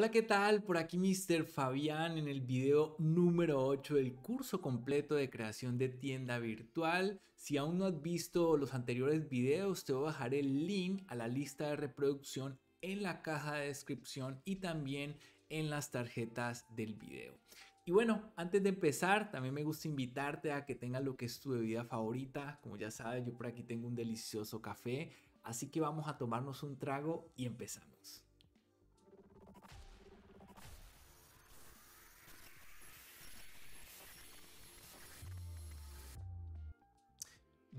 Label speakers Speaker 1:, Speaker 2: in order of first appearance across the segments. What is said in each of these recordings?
Speaker 1: Hola, ¿qué tal? Por aquí Mr. Fabián en el video número 8 del curso completo de creación de tienda virtual. Si aún no has visto los anteriores videos, te voy a dejar el link a la lista de reproducción en la caja de descripción y también en las tarjetas del video. Y bueno, antes de empezar, también me gusta invitarte a que tengas lo que es tu bebida favorita. Como ya sabes, yo por aquí tengo un delicioso café, así que vamos a tomarnos un trago y empezamos.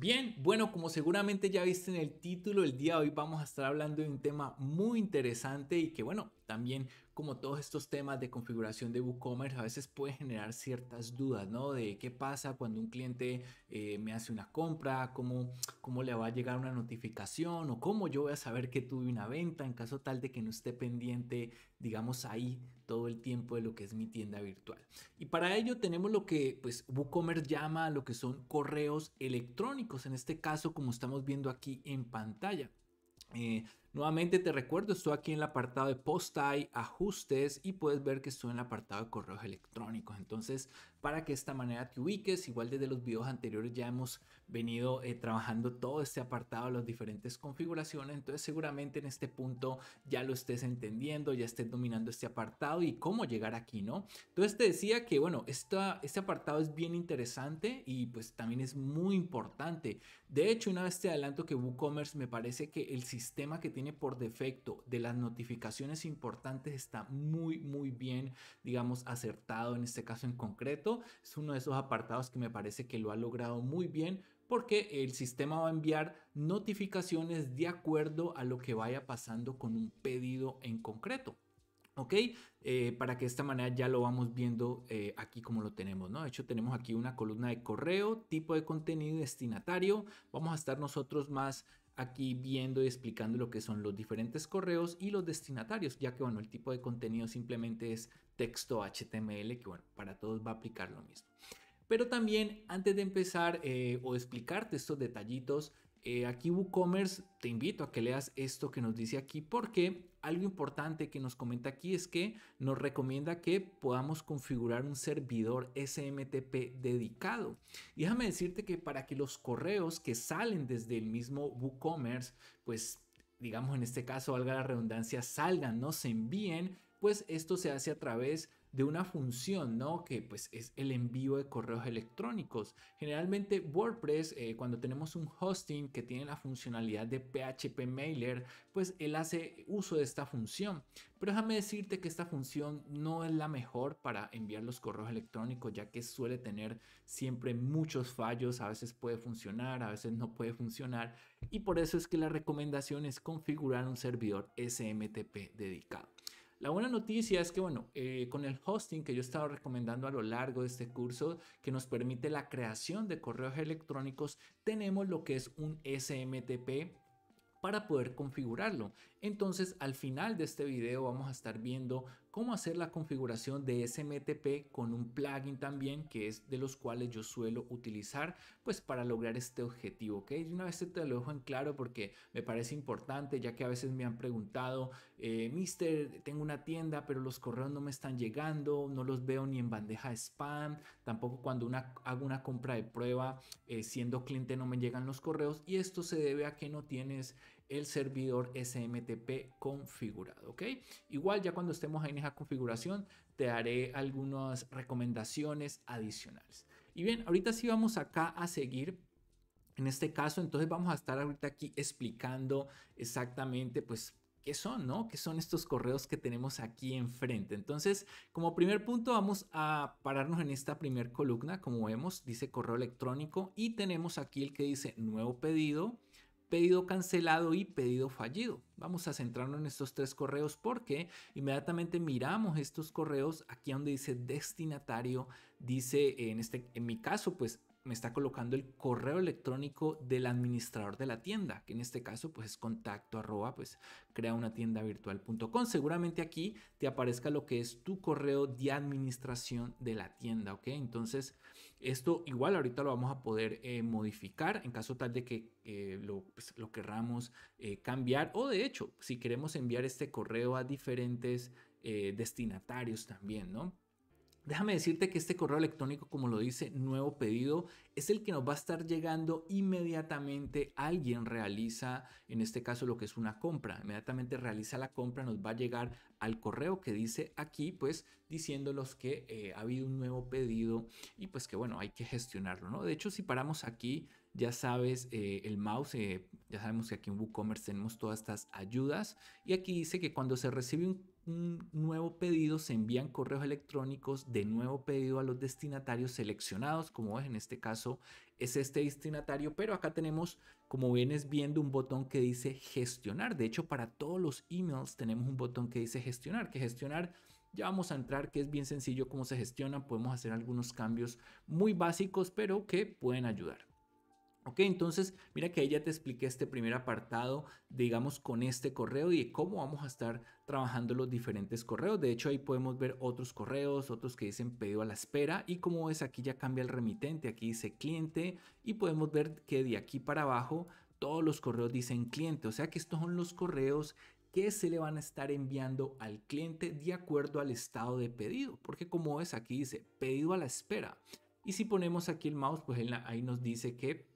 Speaker 1: Bien, bueno, como seguramente ya viste en el título, el día de hoy vamos a estar hablando de un tema muy interesante y que bueno, también como todos estos temas de configuración de WooCommerce a veces puede generar ciertas dudas, ¿no? De qué pasa cuando un cliente eh, me hace una compra, cómo, cómo le va a llegar una notificación o cómo yo voy a saber que tuve una venta en caso tal de que no esté pendiente, digamos, ahí todo el tiempo de lo que es mi tienda virtual. Y para ello tenemos lo que pues WooCommerce llama lo que son correos electrónicos, en este caso como estamos viendo aquí en pantalla. Eh, Nuevamente te recuerdo, estoy aquí en el apartado de Postai, Ajustes y puedes ver que estoy en el apartado de correos electrónicos. Entonces, para que de esta manera te ubiques. Igual desde los videos anteriores ya hemos venido eh, trabajando todo este apartado, las diferentes configuraciones, entonces seguramente en este punto ya lo estés entendiendo, ya estés dominando este apartado y cómo llegar aquí, ¿no? Entonces te decía que bueno, este apartado es bien interesante y pues también es muy importante. De hecho, una vez te adelanto que WooCommerce me parece que el sistema que tiene por defecto de las notificaciones importantes está muy, muy bien, digamos, acertado en este caso en concreto es uno de esos apartados que me parece que lo ha logrado muy bien porque el sistema va a enviar notificaciones de acuerdo a lo que vaya pasando con un pedido en concreto. ¿Ok? Eh, para que de esta manera ya lo vamos viendo eh, aquí como lo tenemos, ¿no? De hecho, tenemos aquí una columna de correo, tipo de contenido destinatario. Vamos a estar nosotros más aquí viendo y explicando lo que son los diferentes correos y los destinatarios, ya que bueno, el tipo de contenido simplemente es texto HTML, que bueno, para todos va a aplicar lo mismo. Pero también antes de empezar eh, o explicarte estos detallitos, eh, aquí WooCommerce te invito a que leas esto que nos dice aquí porque algo importante que nos comenta aquí es que nos recomienda que podamos configurar un servidor SMTP dedicado. Y déjame decirte que para que los correos que salen desde el mismo WooCommerce, pues digamos en este caso, valga la redundancia, salgan, no se envíen, pues esto se hace a través de una función, ¿no? Que pues es el envío de correos electrónicos. Generalmente WordPress, eh, cuando tenemos un hosting que tiene la funcionalidad de PHP Mailer, pues él hace uso de esta función. Pero déjame decirte que esta función no es la mejor para enviar los correos electrónicos, ya que suele tener siempre muchos fallos. A veces puede funcionar, a veces no puede funcionar. Y por eso es que la recomendación es configurar un servidor SMTP dedicado. La buena noticia es que, bueno, eh, con el hosting que yo he estado recomendando a lo largo de este curso, que nos permite la creación de correos electrónicos, tenemos lo que es un SMTP para poder configurarlo. Entonces al final de este video vamos a estar viendo cómo hacer la configuración de SMTP con un plugin también que es de los cuales yo suelo utilizar pues para lograr este objetivo. una vez te lo dejo en claro porque me parece importante ya que a veces me han preguntado, eh, mister, tengo una tienda pero los correos no me están llegando, no los veo ni en bandeja de spam, tampoco cuando una, hago una compra de prueba eh, siendo cliente no me llegan los correos y esto se debe a que no tienes el servidor SMTP configurado, ¿ok? Igual ya cuando estemos en esa configuración te haré algunas recomendaciones adicionales. Y bien, ahorita sí vamos acá a seguir en este caso, entonces vamos a estar ahorita aquí explicando exactamente pues qué son, ¿no? ¿Qué son estos correos que tenemos aquí enfrente? Entonces, como primer punto, vamos a pararnos en esta primera columna, como vemos, dice correo electrónico y tenemos aquí el que dice nuevo pedido, pedido cancelado y pedido fallido. Vamos a centrarnos en estos tres correos porque inmediatamente miramos estos correos aquí donde dice destinatario, dice en este en mi caso pues me está colocando el correo electrónico del administrador de la tienda, que en este caso pues es contacto arroba pues crea una tienda virtual.com. Seguramente aquí te aparezca lo que es tu correo de administración de la tienda, ¿ok? Entonces esto igual ahorita lo vamos a poder eh, modificar en caso tal de que eh, pues, lo, querramos eh, cambiar o de hecho si queremos enviar este correo a diferentes destinatarios también, ¿no? Déjame decirte que este correo electrónico, como lo dice nuevo pedido, es el que nos va a estar llegando inmediatamente. Alguien realiza, en este caso, lo que es una compra. Inmediatamente realiza la compra, nos va a llegar al correo que dice aquí, pues diciéndolos que eh, ha habido un nuevo pedido y pues que bueno, hay que gestionarlo, ¿no? De hecho, si paramos aquí, ya sabes, eh, el mouse, eh, ya sabemos que aquí en WooCommerce tenemos todas estas ayudas y aquí dice que cuando se recibe un un nuevo pedido, se envían correos electrónicos de nuevo pedido a los destinatarios seleccionados, como en este caso es este destinatario, pero acá tenemos, como vienes viendo, un botón que dice gestionar. De hecho, para todos los emails tenemos un botón que dice gestionar, que gestionar ya vamos a entrar, que es bien sencillo cómo se gestiona podemos hacer algunos cambios muy básicos, pero que pueden ayudar. Ok, entonces mira que ahí ya te expliqué este primer apartado, digamos, con este correo y cómo vamos a estar trabajando los diferentes correos. De hecho, ahí podemos ver otros correos, otros que dicen pedido a la espera y como ves aquí ya cambia el remitente, aquí dice cliente y podemos ver que de aquí para abajo todos los correos dicen cliente. O sea que estos son los correos que se le van a estar enviando al cliente de acuerdo al estado de pedido. Porque como ves aquí dice pedido a la espera. Y si ponemos aquí el mouse, pues ahí nos dice que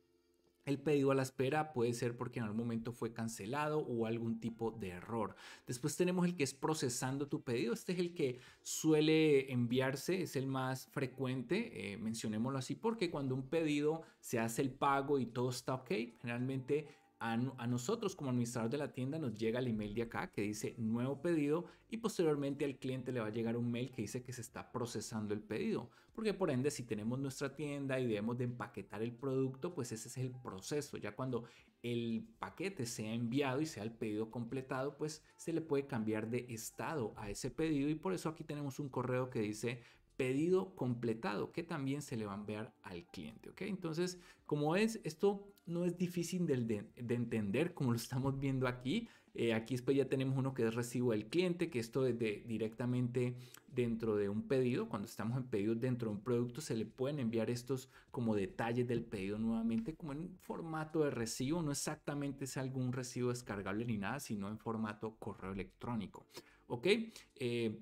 Speaker 1: el pedido a la espera puede ser porque en algún momento fue cancelado o algún tipo de error. Después tenemos el que es procesando tu pedido. Este es el que suele enviarse, es el más frecuente, eh, mencionémoslo así, porque cuando un pedido se hace el pago y todo está ok, generalmente a, nosotros como administrador de la tienda nos llega el email de acá que dice nuevo pedido y posteriormente al cliente le va a llegar un mail que dice que se está procesando el pedido porque por ende si tenemos nuestra tienda y debemos de empaquetar el producto, pues ese es el proceso. Ya cuando el paquete sea enviado y sea el pedido completado, pues se le puede cambiar de estado a ese pedido y por eso aquí tenemos un correo que dice pedido completado que también se le va a enviar al cliente. Entonces, como es, esto no es difícil de entender como lo estamos viendo aquí. Eh, aquí después ya tenemos uno que es recibo del cliente, que esto desde directamente dentro de un pedido, cuando estamos en pedidos dentro de un producto, se le pueden enviar estos como detalles del pedido nuevamente, como en formato de recibo, no exactamente es algún recibo descargable ni nada, sino en formato correo electrónico. ¿Ok? Eh,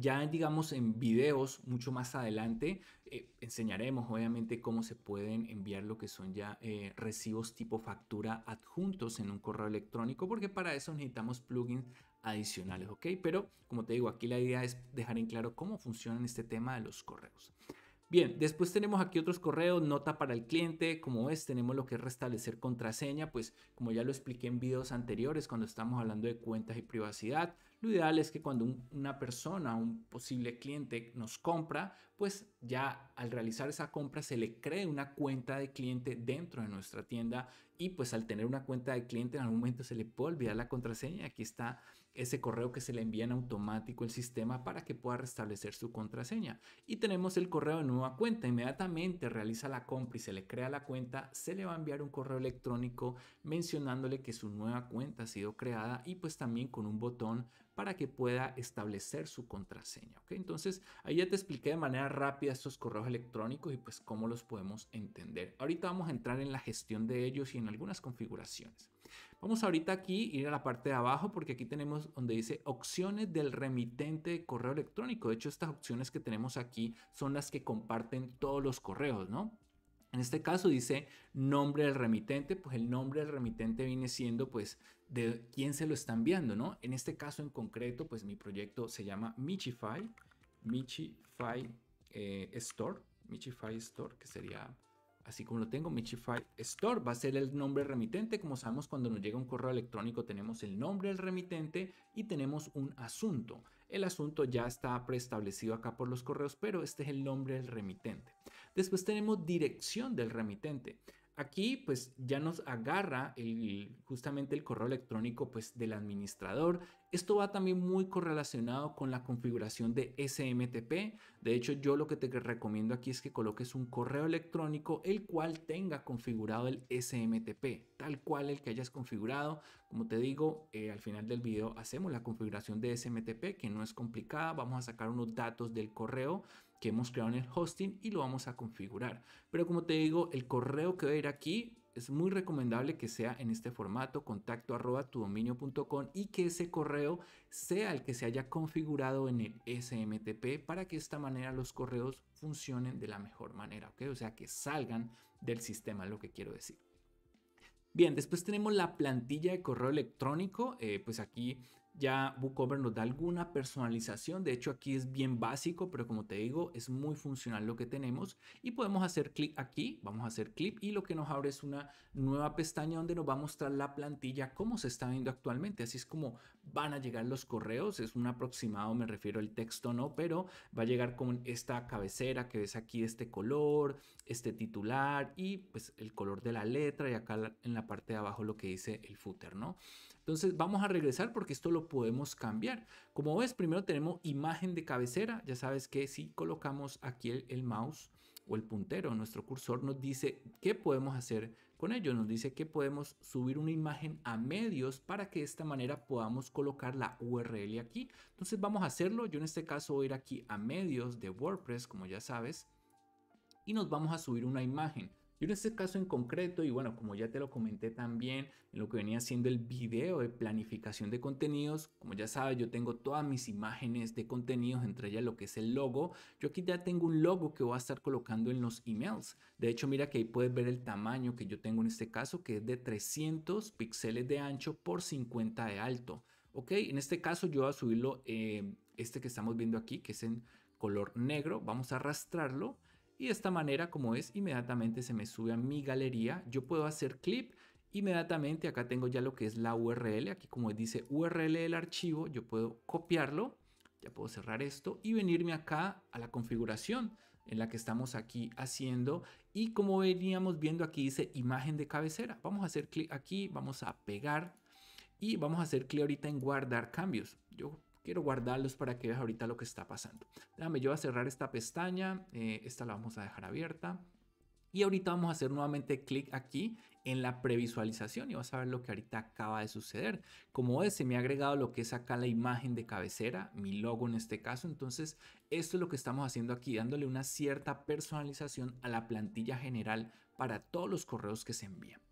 Speaker 1: ya digamos en videos mucho más adelante eh, enseñaremos obviamente cómo se pueden enviar lo que son ya eh, recibos tipo factura adjuntos en un correo electrónico porque para eso necesitamos plugins adicionales, ¿ok? Pero como te digo, aquí la idea es dejar en claro cómo funciona este tema de los correos. Bien, después tenemos aquí otros correos, nota para el cliente, como ves, tenemos lo que es restablecer contraseña, pues como ya lo expliqué en videos anteriores cuando estamos hablando de cuentas y privacidad, lo ideal es que cuando una persona, un posible cliente nos compra, pues ya al realizar esa compra se le cree una cuenta de cliente dentro de nuestra tienda y pues al tener una cuenta de cliente en algún momento se le puede olvidar la contraseña. Aquí está ese correo que se le envía en automático el sistema para que pueda restablecer su contraseña. Y tenemos el correo de nueva cuenta. Inmediatamente realiza la compra y se le crea la cuenta, se le va a enviar un correo electrónico mencionándole que su nueva cuenta ha sido creada y pues también con un botón para que pueda establecer su contraseña. Entonces ahí ya te expliqué de manera rápida estos correos electrónicos y pues cómo los podemos entender. Ahorita vamos a entrar en la gestión de ellos y en algunas configuraciones. Vamos ahorita aquí, ir a la parte de abajo, porque aquí tenemos donde dice opciones del remitente de correo electrónico. De hecho, estas opciones que tenemos aquí son las que comparten todos los correos, ¿no? En este caso dice nombre del remitente, pues el nombre del remitente viene siendo pues de quién se lo está enviando, ¿no? En este caso en concreto, pues mi proyecto se llama Michify, Michify eh, Store, Michify Store, que sería así como lo tengo, Michify Store va a ser el nombre remitente. Como sabemos, cuando nos llega un correo electrónico tenemos el nombre del remitente y tenemos un asunto. El asunto ya está preestablecido acá por los correos, pero este es el nombre del remitente. Después tenemos dirección del remitente. Aquí pues ya nos agarra justamente el correo electrónico pues del administrador. Esto va también muy correlacionado con la configuración de SMTP. De hecho yo lo que te recomiendo aquí es que coloques un correo electrónico el cual tenga configurado el SMTP, tal cual el que hayas configurado. Como te digo, eh, al final del video hacemos la configuración de SMTP que no es complicada. Vamos a sacar unos datos del correo que hemos creado en el hosting y lo vamos a configurar. Pero como te digo, el correo que va a ir aquí es muy recomendable que sea en este formato contacto arroba y que ese correo sea el que se haya configurado en el SMTP para que de esta manera los correos funcionen de la mejor manera, O sea, que salgan del sistema, lo que quiero decir. Bien, después tenemos la plantilla de correo electrónico. Eh, pues aquí ya bookover nos da alguna personalización. De hecho, aquí es bien básico, pero como te digo, es muy funcional lo que tenemos. Y podemos hacer clic aquí. Vamos a hacer clic y lo que nos abre es una nueva pestaña donde nos va a mostrar la plantilla, cómo se está viendo actualmente. Así es como van a llegar los correos. Es un aproximado, me refiero al texto, no, pero va a llegar con esta cabecera que ves aquí, este color, este titular y pues el color de la letra. Y acá en la parte de abajo lo que dice el footer, ¿no? Entonces vamos a regresar porque esto lo podemos cambiar. Como ves, primero tenemos imagen de cabecera. Ya sabes que si colocamos aquí el, mouse o el puntero, nuestro cursor nos dice qué podemos hacer con ello. Nos dice que podemos subir una imagen a medios para que de esta manera podamos colocar la URL aquí. Entonces vamos a hacerlo. Yo en este caso voy a ir aquí a medios de WordPress, como ya sabes, y nos vamos a subir una imagen. Y en este caso en concreto, y bueno, como ya te lo comenté también en lo que venía siendo el video de planificación de contenidos, como ya sabes, yo tengo todas mis imágenes de contenidos, entre ellas lo que es el logo. Yo aquí ya tengo un logo que voy a estar colocando en los emails. De hecho, mira que ahí puedes ver el tamaño que yo tengo en este caso, que es de 300 píxeles de ancho por 50 de alto. Ok, en este caso yo voy a subirlo, eh, este que estamos viendo aquí, que es en color negro, vamos a arrastrarlo y esta manera como es inmediatamente se me sube a mi galería, yo puedo hacer clip inmediatamente, acá tengo ya lo que es la URL, aquí como dice URL del archivo, yo puedo copiarlo, ya puedo cerrar esto y venirme acá a la configuración en la que estamos aquí haciendo y como veníamos viendo aquí dice imagen de cabecera, vamos a hacer clic aquí, vamos a pegar y vamos a hacer clic ahorita en guardar cambios, yo quiero guardarlos para que veas ahorita lo que está pasando. Déjame, yo voy a cerrar esta pestaña, eh, esta la vamos a dejar abierta. Y ahorita vamos a hacer nuevamente clic aquí en la previsualización y vas a ver lo que ahorita acaba de suceder. Como ves, se me ha agregado lo que es acá la imagen de cabecera, mi logo en este caso. Entonces, esto es lo que estamos haciendo aquí, dándole una cierta personalización a la plantilla general para todos los correos que se envían.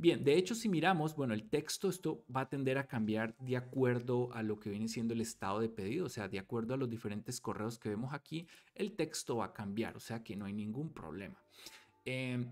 Speaker 1: Bien, de hecho, si miramos, bueno, el texto, esto va a tender a cambiar de acuerdo a lo que viene siendo el estado de pedido, o sea, de acuerdo a los diferentes correos que vemos aquí, el texto va a cambiar, o sea que no hay ningún problema. Em,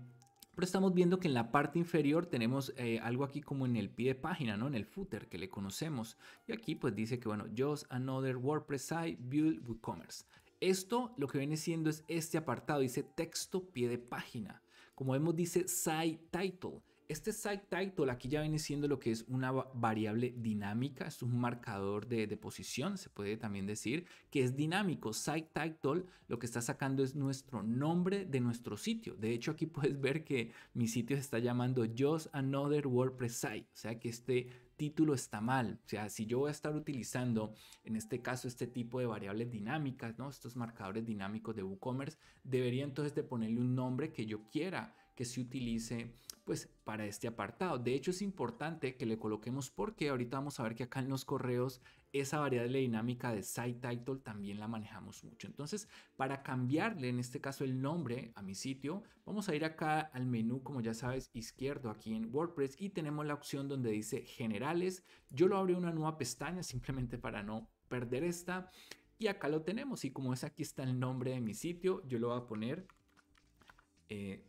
Speaker 1: pero estamos viendo que en la parte inferior tenemos eh, algo aquí como en el pie de página, ¿no? En el footer que le conocemos. Y aquí pues dice que, bueno, just another WordPress site build WooCommerce. Esto lo que viene siendo es este apartado, dice texto pie de página. Como vemos dice site title. Este site title aquí ya viene siendo lo que es una variable dinámica, es un marcador de, posición, se puede también decir, que es dinámico. Site title lo que está sacando es nuestro nombre de nuestro sitio. De hecho, aquí puedes ver que mi sitio se está llamando Just Another WordPress Site, o sea que este título está mal. O sea, si yo voy a estar utilizando, en este caso, este tipo de variables dinámicas, ¿no? Estos marcadores dinámicos de WooCommerce, debería entonces de ponerle un nombre que yo quiera que se utilice pues para este apartado. De hecho es importante que le coloquemos porque ahorita vamos a ver que acá en los correos esa variable dinámica de site title también la manejamos mucho. Entonces para cambiarle en este caso el nombre a mi sitio vamos a ir acá al menú como ya sabes izquierdo aquí en WordPress y tenemos la opción donde dice generales. Yo lo abrí una nueva pestaña simplemente para no perder esta y acá lo tenemos y como es aquí está el nombre de mi sitio yo lo voy a poner eh,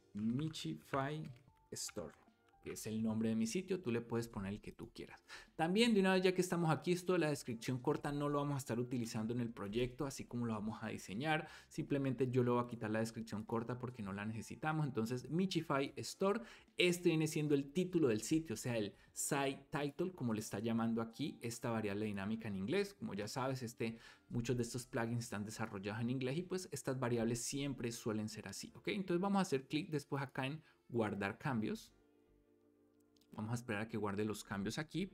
Speaker 1: Store, que es el nombre de mi sitio. Tú le puedes poner el que tú quieras. También, de una vez ya que estamos aquí, esto de la descripción corta no lo vamos a estar utilizando en el proyecto, así como lo vamos a diseñar. Simplemente yo le voy a quitar la descripción corta porque no la necesitamos. Entonces, Michify Store, este viene siendo el título del sitio, o sea, el site title, como le está llamando aquí esta variable dinámica en inglés. Como ya sabes, este, muchos de estos plugins están desarrollados en inglés y pues estas variables siempre suelen ser así, ¿ok? Entonces vamos a hacer clic después acá en guardar cambios. Vamos a esperar a que guarde los cambios aquí.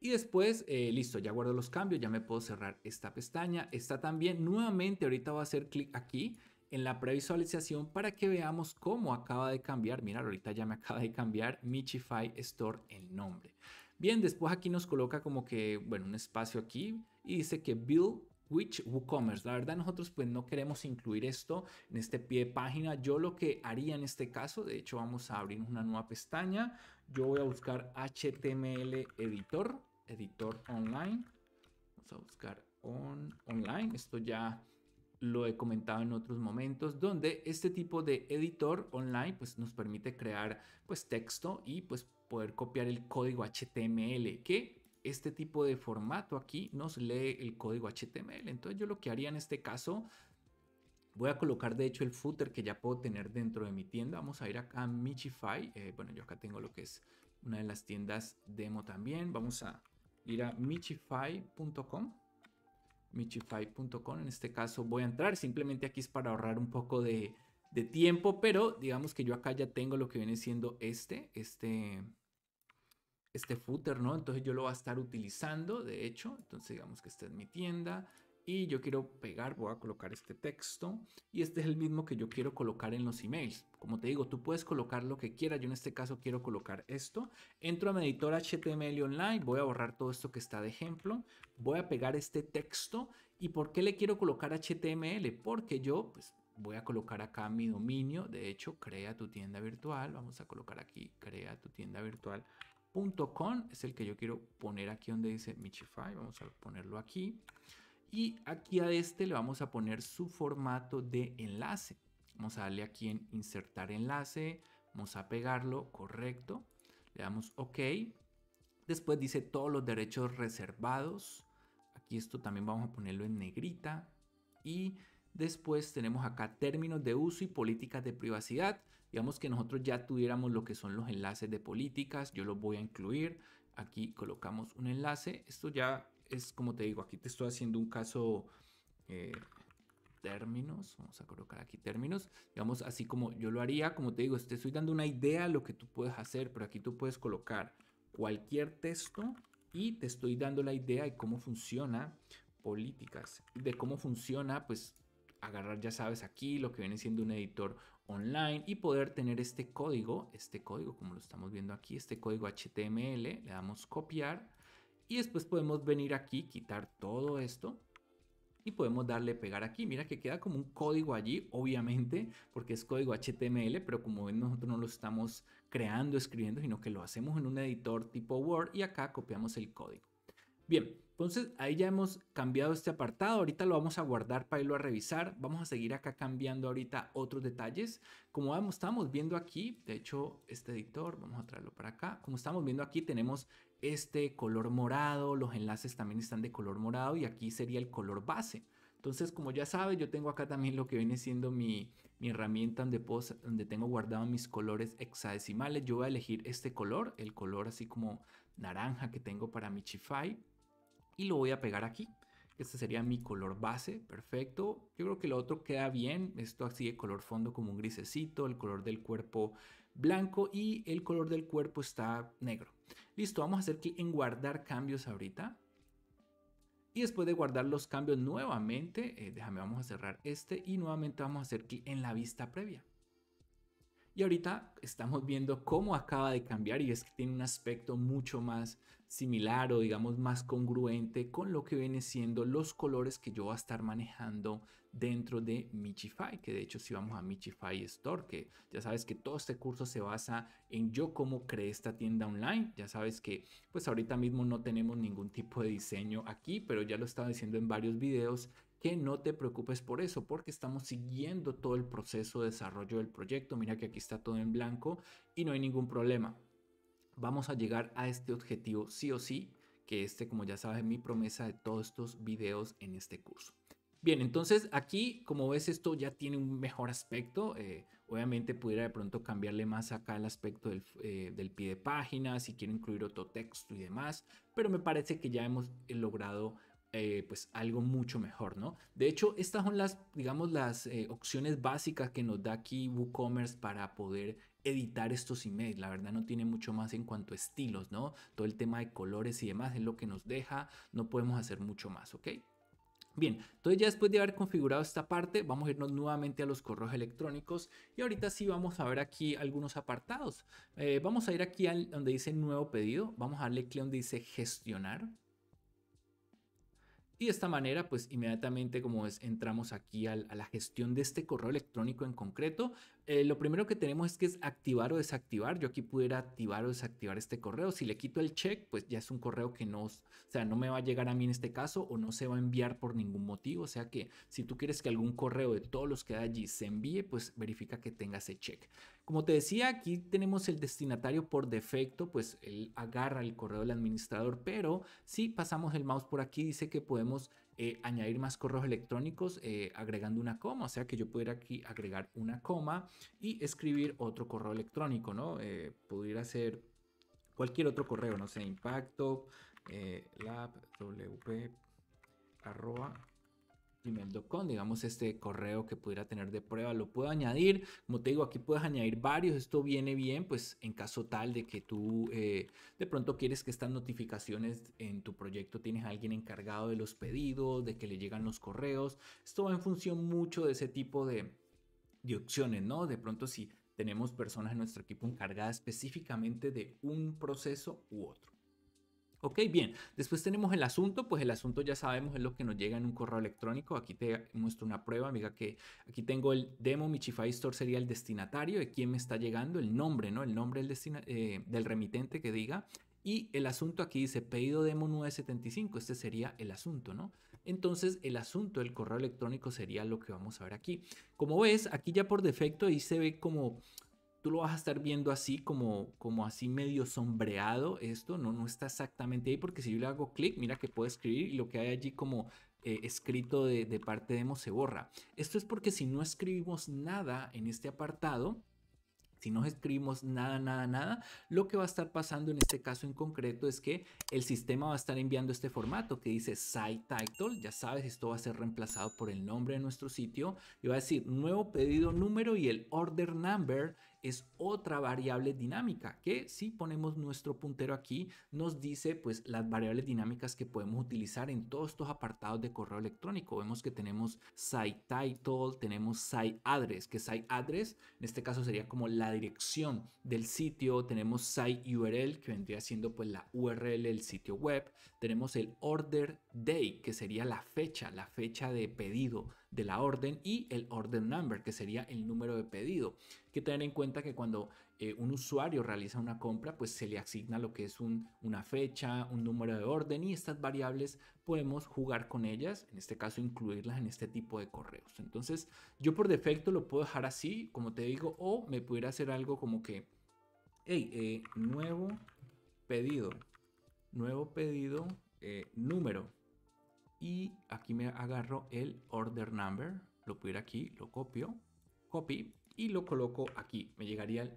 Speaker 1: Y después, eh, listo, ya guardo los cambios, ya me puedo cerrar esta pestaña. está también, nuevamente, ahorita voy a hacer clic aquí en la previsualización para que veamos cómo acaba de cambiar. Mira, ahorita ya me acaba de cambiar Michify Store el nombre. Bien, después aquí nos coloca como que, bueno, un espacio aquí y dice que Build Which WooCommerce. La verdad nosotros pues no queremos incluir esto en este pie de página. Yo lo que haría en este caso, de hecho vamos a abrir una nueva pestaña. Yo voy a buscar HTML editor, editor online. Vamos a buscar online. Esto ya lo he comentado en otros momentos, donde este tipo de editor online pues nos permite crear pues texto y pues poder copiar el código HTML que este tipo de formato aquí nos lee el código HTML. Entonces yo lo que haría en este caso, voy a colocar de hecho el footer que ya puedo tener dentro de mi tienda. Vamos a ir acá a Michify. Eh, bueno, yo acá tengo lo que es una de las tiendas demo también. Vamos a ir a michify.com michify.com en este caso voy a entrar simplemente aquí es para ahorrar un poco de, de tiempo pero digamos que yo acá ya tengo lo que viene siendo este este este footer, ¿no? Entonces yo lo voy a estar utilizando, de hecho. Entonces digamos que esta es mi tienda y yo quiero pegar, voy a colocar este texto y este es el mismo que yo quiero colocar en los emails. Como te digo, tú puedes colocar lo que quieras. Yo en este caso quiero colocar esto. Entro a mi editor HTML online, voy a borrar todo esto que está de ejemplo. Voy a pegar este texto. ¿Y por qué le quiero colocar HTML? Porque yo, pues, voy a colocar acá mi dominio. De hecho, crea tu tienda virtual. Vamos a colocar aquí, crea tu tienda virtual es el que yo quiero poner aquí donde dice Michify, vamos a ponerlo aquí. Y aquí a este le vamos a poner su formato de enlace. Vamos a darle aquí en insertar enlace, vamos a pegarlo, correcto. Le damos OK. Después dice todos los derechos reservados. Aquí esto también vamos a ponerlo en negrita. Y después tenemos acá términos de uso y políticas de privacidad. Digamos que nosotros ya tuviéramos lo que son los enlaces de políticas, yo los voy a incluir, aquí colocamos un enlace, esto ya es como te digo, aquí te estoy haciendo un caso eh, términos, vamos a colocar aquí términos, digamos así como yo lo haría, como te digo, te estoy dando una idea de lo que tú puedes hacer, pero aquí tú puedes colocar cualquier texto y te estoy dando la idea de cómo funciona políticas, de cómo funciona pues agarrar, ya sabes, aquí lo que viene siendo un editor online y poder tener este código, este código como lo estamos viendo aquí, este código HTML, le damos copiar y después podemos venir aquí, quitar todo esto y podemos darle pegar aquí. Mira que queda como un código allí, obviamente, porque es código HTML, pero como ven nosotros no lo estamos creando, escribiendo, sino que lo hacemos en un editor tipo Word y acá copiamos el código. Bien, entonces ahí ya hemos cambiado este apartado, ahorita lo vamos a guardar para irlo a revisar, vamos a seguir acá cambiando ahorita otros detalles, como vamos, estamos viendo aquí, de hecho este editor, vamos a traerlo para acá, como estamos viendo aquí tenemos este color morado, los enlaces también están de color morado y aquí sería el color base. Entonces, como ya sabes, yo tengo acá también lo que viene siendo mi, mi herramienta donde, donde tengo guardado mis colores hexadecimales. Yo voy a elegir este color, el color así como naranja que tengo para mi Chify y lo voy a pegar aquí. Este sería mi color base, perfecto. Yo creo que lo otro queda bien. Esto así de color fondo como un grisecito, el color del cuerpo blanco y el color del cuerpo está negro. Listo, vamos a hacer clic en guardar cambios ahorita. Y después de guardar los cambios nuevamente, eh, déjame, vamos a cerrar este y nuevamente vamos a hacer clic en la vista previa. Y ahorita estamos viendo cómo acaba de cambiar y es que tiene un aspecto mucho más similar o digamos más congruente con lo que viene siendo los colores que yo voy a estar manejando dentro de Michify, que de hecho si vamos a Michify Store, que ya sabes que todo este curso se basa en yo cómo creé esta tienda online, ya sabes que pues ahorita mismo no tenemos ningún tipo de diseño aquí, pero ya lo estaba diciendo en varios videos no te preocupes por eso, porque estamos siguiendo todo el proceso de desarrollo del proyecto. Mira que aquí está todo en blanco y no hay ningún problema. Vamos a llegar a este objetivo sí o sí, que este, como ya sabes, es mi promesa de todos estos videos en este curso. Bien, entonces aquí, como ves, esto ya tiene un mejor aspecto. Eh, obviamente pudiera de pronto cambiarle más acá el aspecto del, eh, del, pie de página, si quiero incluir otro texto y demás, pero me parece que ya hemos logrado eh, pues algo mucho mejor, ¿no? De hecho, estas son las, digamos, las eh, opciones básicas que nos da aquí WooCommerce para poder editar estos emails. La verdad no tiene mucho más en cuanto a estilos, ¿no? Todo el tema de colores y demás es lo que nos deja, no podemos hacer mucho más, ¿ok? Bien, entonces ya después de haber configurado esta parte, vamos a irnos nuevamente a los correos electrónicos y ahorita sí vamos a ver aquí algunos apartados. Eh, vamos a ir aquí al, donde dice nuevo pedido, vamos a darle clic donde dice gestionar y de esta manera, pues inmediatamente como es, entramos aquí a la gestión de este correo electrónico en concreto, eh, lo primero que tenemos es que es activar o desactivar. Yo aquí pudiera activar o desactivar este correo. Si le quito el check, pues ya es un correo que no, sea, no me va a llegar a mí en este caso o no se va a enviar por ningún motivo. O sea que si tú quieres que algún correo de todos los que hay allí se envíe, pues verifica que tenga ese check. Como te decía, aquí tenemos el destinatario por defecto, pues él agarra el correo del administrador, pero si pasamos el mouse por aquí, dice que podemos eh, añadir más correos electrónicos eh, agregando una coma, o sea que yo pudiera aquí agregar una coma y escribir otro correo electrónico, ¿no? Eh, pudiera ser cualquier otro correo, no sé, impacto, lab, arroba, con digamos este correo que pudiera tener de prueba, lo puedo añadir, como te digo, aquí puedes añadir varios, esto viene bien, pues en caso tal de que tú eh, de pronto quieres que estas notificaciones en tu proyecto tienes a alguien encargado de los pedidos, de que le llegan los correos, esto va en función mucho de ese tipo de, de opciones, ¿no? De pronto si tenemos personas en nuestro equipo encargadas específicamente de un proceso u otro. Ok, bien. Después tenemos el asunto, pues el asunto ya sabemos es lo que nos llega en un correo electrónico. Aquí te muestro una prueba, amiga, que aquí tengo el demo Michify Store sería el destinatario, de quién me está llegando, el nombre, ¿no? El nombre del, eh, del remitente que diga. Y el asunto aquí dice pedido demo 975, este sería el asunto, ¿no? Entonces el asunto del correo electrónico sería lo que vamos a ver aquí. Como ves, aquí ya por defecto ahí se ve como tú lo vas a estar viendo así como, como así medio sombreado esto, no, no está exactamente ahí porque si yo le hago clic, mira que puedo escribir y lo que hay allí como eh, escrito de, de parte demo se borra. Esto es porque si no escribimos nada en este apartado, si no escribimos nada, nada, nada, lo que va a estar pasando en este caso en concreto es que el sistema va a estar enviando este formato que dice site title, ya sabes, esto va a ser reemplazado por el nombre de nuestro sitio y va a decir nuevo pedido número y el order number es otra variable dinámica que si ponemos nuestro puntero aquí nos dice pues las variables dinámicas que podemos utilizar en todos estos apartados de correo electrónico. Vemos que tenemos site title, tenemos site address, que site address en este caso sería como la dirección del sitio, tenemos site URL que vendría siendo pues la URL del sitio web, tenemos el order day que sería la fecha, la fecha de pedido de la orden y el order number que sería el número de pedido que tener en cuenta que cuando eh, un usuario realiza una compra, pues se le asigna lo que es un, una fecha, un número de orden y estas variables podemos jugar con ellas, en este caso incluirlas en este tipo de correos. Entonces yo por defecto lo puedo dejar así, como te digo, o me pudiera hacer algo como que, hey, eh, nuevo pedido, nuevo pedido, eh, número. Y aquí me agarro el order number, lo pudiera aquí, lo copio, copy y lo coloco aquí. Me llegaría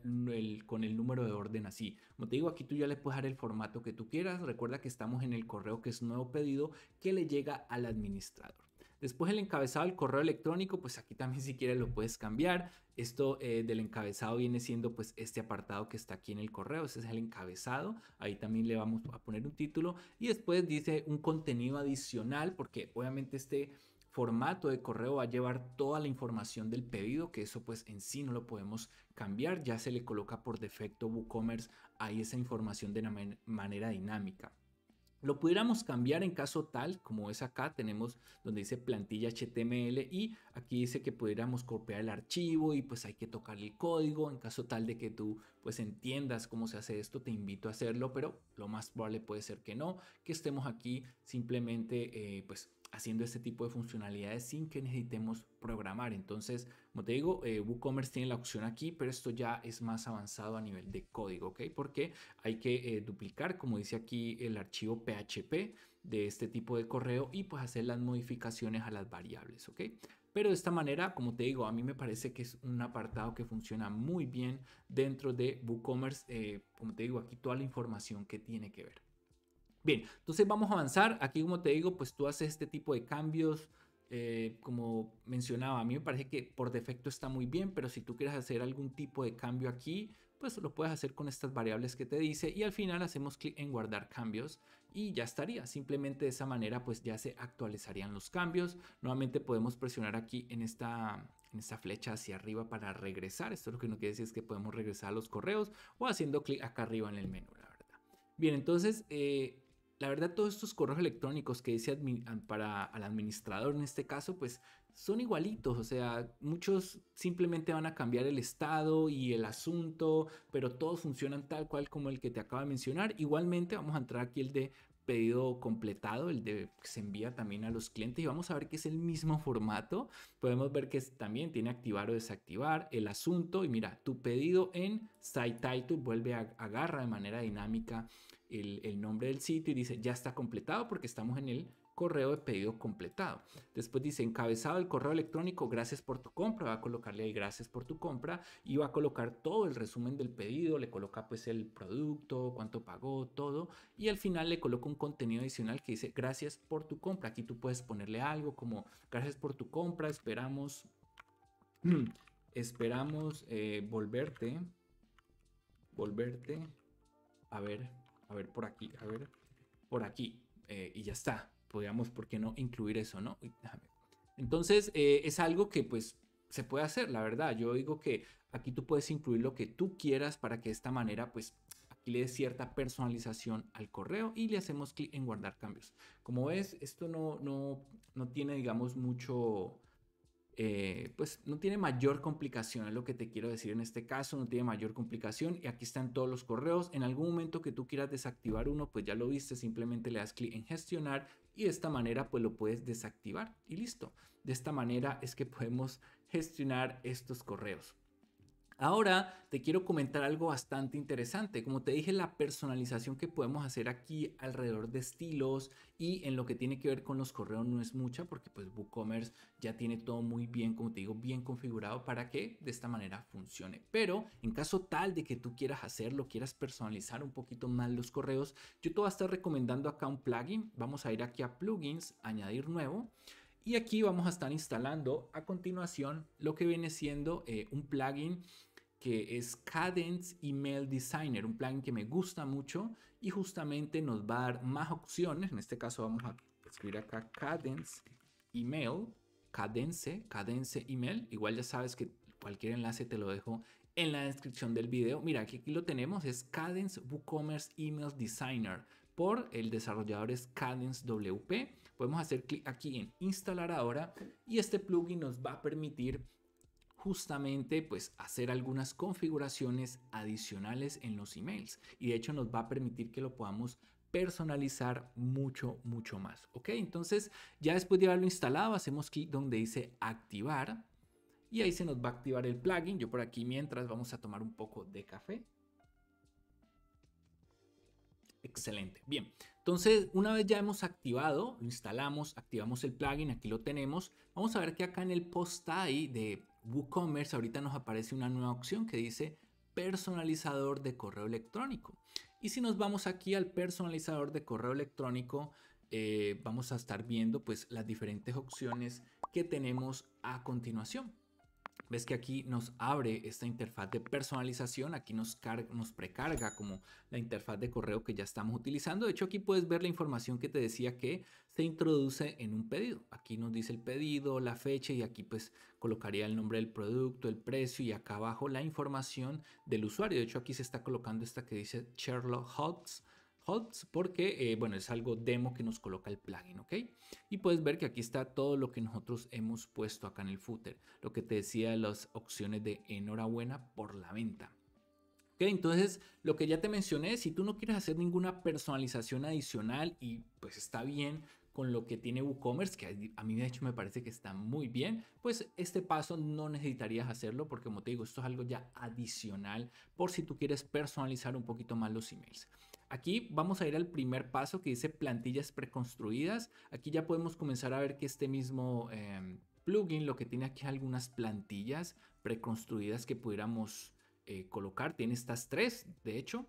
Speaker 1: con el número de orden así. Como te digo, aquí tú ya le puedes dar el formato que tú quieras. Recuerda que estamos en el correo que es nuevo pedido que le llega al administrador. Después el encabezado del correo electrónico, pues aquí también si quieres lo puedes cambiar. Esto eh, del encabezado viene siendo pues este apartado que está aquí en el correo, ese es el encabezado, ahí también le vamos a poner un título y después dice un contenido adicional porque obviamente este formato de correo va a llevar toda la información del pedido, que eso pues en sí no lo podemos cambiar, ya se le coloca por defecto WooCommerce ahí esa información de una manera dinámica. Lo pudiéramos cambiar en caso tal, como es acá, tenemos donde dice plantilla HTML y aquí dice que pudiéramos copiar el archivo y pues hay que tocar el código. En caso tal de que tú pues entiendas cómo se hace esto, te invito a hacerlo, pero lo más probable puede ser que no, que estemos aquí simplemente eh, pues haciendo este tipo de funcionalidades sin que necesitemos programar. Entonces, como te digo, eh, WooCommerce tiene la opción aquí, pero esto ya es más avanzado a nivel de código, ¿ok? Porque hay que eh, duplicar, como dice aquí, el archivo PHP de este tipo de correo y pues hacer las modificaciones a las variables, ¿ok? Pero de esta manera, como te digo, a mí me parece que es un apartado que funciona muy bien dentro de WooCommerce. Eh, como te digo, aquí toda la información que tiene que ver. Bien, entonces vamos a avanzar. Aquí, como te digo, pues tú haces este tipo de cambios. Eh, como mencionaba, a mí me parece que por defecto está muy bien, pero si tú quieres hacer algún tipo de cambio aquí, pues lo puedes hacer con estas variables que te dice y al final hacemos clic en guardar cambios y ya estaría. Simplemente de esa manera pues ya se actualizarían los cambios. Nuevamente podemos presionar aquí en esta, en esta flecha hacia arriba para regresar. Esto lo que nos quiere decir es que podemos regresar a los correos o haciendo clic acá arriba en el menú, la verdad. Bien, entonces... Eh, la verdad todos estos correos electrónicos que dice para al administrador en este caso, pues son igualitos, o sea, muchos simplemente van a cambiar el estado y el asunto, pero todos funcionan tal cual como el que te acaba de mencionar. Igualmente vamos a entrar aquí el de pedido completado, el de, que se envía también a los clientes y vamos a ver que es el mismo formato. Podemos ver que también tiene activar o desactivar el asunto y mira, tu pedido en site title vuelve a agarra de manera dinámica el, el nombre del sitio y dice ya está completado porque estamos en el correo de pedido completado. Después dice encabezado el correo electrónico, gracias por tu compra, va a colocarle ahí gracias por tu compra y va a colocar todo el resumen del pedido, le coloca pues el producto, cuánto pagó, todo y al final le coloca un contenido adicional que dice gracias por tu compra. Aquí tú puedes ponerle algo como gracias por tu compra, esperamos, esperamos eh, volverte, volverte, a ver, a ver por aquí, a ver por aquí eh, y ya está podríamos, ¿por qué no incluir eso, no? Entonces, eh, es algo que pues se puede hacer, la verdad. Yo digo que aquí tú puedes incluir lo que tú quieras para que de esta manera, pues, aquí le des cierta personalización al correo y le hacemos clic en guardar cambios. Como ves, esto no, no, no tiene, digamos, mucho... Eh, pues no tiene mayor complicación, es lo que te quiero decir en este caso, no tiene mayor complicación y aquí están todos los correos, en algún momento que tú quieras desactivar uno, pues ya lo viste, simplemente le das clic en gestionar y de esta manera pues lo puedes desactivar y listo. De esta manera es que podemos gestionar estos correos. Ahora te quiero comentar algo bastante interesante. Como te dije, la personalización que podemos hacer aquí alrededor de estilos y en lo que tiene que ver con los correos no es mucha porque pues WooCommerce ya tiene todo muy bien, como te digo, bien configurado para que de esta manera funcione. Pero en caso tal de que tú quieras hacerlo, quieras personalizar un poquito más los correos, yo te voy a estar recomendando acá un plugin. Vamos a ir aquí a plugins, añadir nuevo. Y aquí vamos a estar instalando a continuación lo que viene siendo eh, un plugin que es Cadence Email Designer, un plugin que me gusta mucho y justamente nos va a dar más opciones. En este caso vamos a escribir acá Cadence Email, Cadence, Cadence Email. Igual ya sabes que cualquier enlace te lo dejo en la descripción del video. Mira, aquí, lo tenemos, es Cadence WooCommerce Email Designer por el desarrollador es Cadence WP. Podemos hacer clic aquí en instalar ahora y este plugin nos va a permitir justamente pues hacer algunas configuraciones adicionales en los emails y de hecho nos va a permitir que lo podamos personalizar mucho, mucho más. Ok, entonces ya después de haberlo instalado, hacemos clic donde dice activar y ahí se nos va a activar el plugin. Yo por aquí mientras vamos a tomar un poco de café. Excelente. Bien, entonces una vez ya hemos activado, lo instalamos, activamos el plugin, aquí lo tenemos. Vamos a ver que acá en el post de WooCommerce ahorita nos aparece una nueva opción que dice personalizador de correo electrónico. Y si nos vamos aquí al personalizador de correo electrónico, eh, vamos a estar viendo pues las diferentes opciones que tenemos a continuación. Ves que aquí nos abre esta interfaz de personalización, aquí nos, nos precarga como la interfaz de correo que ya estamos utilizando. De hecho, aquí puedes ver la información que te decía que se introduce en un pedido. Aquí nos dice el pedido, la fecha y aquí pues colocaría el nombre del producto, el precio y acá abajo la información del usuario. De hecho, aquí se está colocando esta que dice Sherlock Hawks porque, eh, bueno, es algo demo que nos coloca el plugin, ¿ok? Y puedes ver que aquí está todo lo que nosotros hemos puesto acá en el footer, lo que te decía las opciones de enhorabuena por la venta. Ok, entonces lo que ya te mencioné, si tú no quieres hacer ninguna personalización adicional y pues está bien, con lo que tiene WooCommerce, que a mí de hecho me parece que está muy bien, pues este paso no necesitarías hacerlo porque como te digo, esto es algo ya adicional por si tú quieres personalizar un poquito más los emails. Aquí vamos a ir al primer paso que dice plantillas preconstruidas. Aquí ya podemos comenzar a ver que este mismo em, plugin lo que tiene aquí algunas plantillas preconstruidas que pudiéramos eh, colocar. Tiene estas tres, de hecho.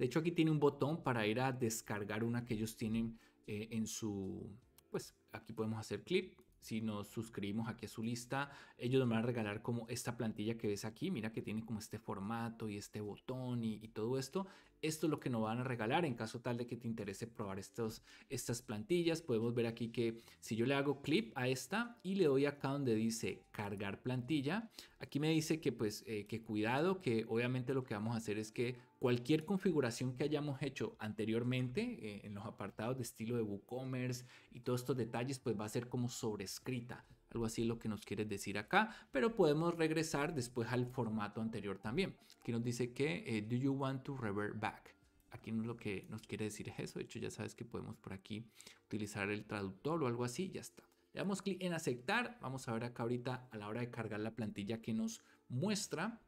Speaker 1: De hecho aquí tiene un botón para ir a descargar una que ellos tienen eh, en su... Pues aquí podemos hacer clic si nos suscribimos aquí a su lista, ellos nos van a regalar como esta plantilla que ves aquí, mira que tiene como este formato y este botón y todo esto esto es lo que nos van a regalar en caso tal de que te interese probar estos, estas plantillas. Podemos ver aquí que si yo le hago clip a esta y le doy acá donde dice cargar plantilla, aquí me dice que pues eh, que cuidado, que obviamente lo que vamos a hacer es que cualquier configuración que hayamos hecho anteriormente eh, en los apartados de estilo de WooCommerce y todos estos detalles pues va a ser como sobrescrita algo así lo que nos quiere decir acá, pero podemos regresar después al formato anterior también, Aquí nos dice que eh, do you want to revert back? Aquí es lo que nos quiere decir es eso, de hecho ya sabes que podemos por aquí utilizar el traductor o algo así, ya está. Le damos clic en aceptar, vamos a ver acá ahorita a la hora de cargar la plantilla que nos muestra,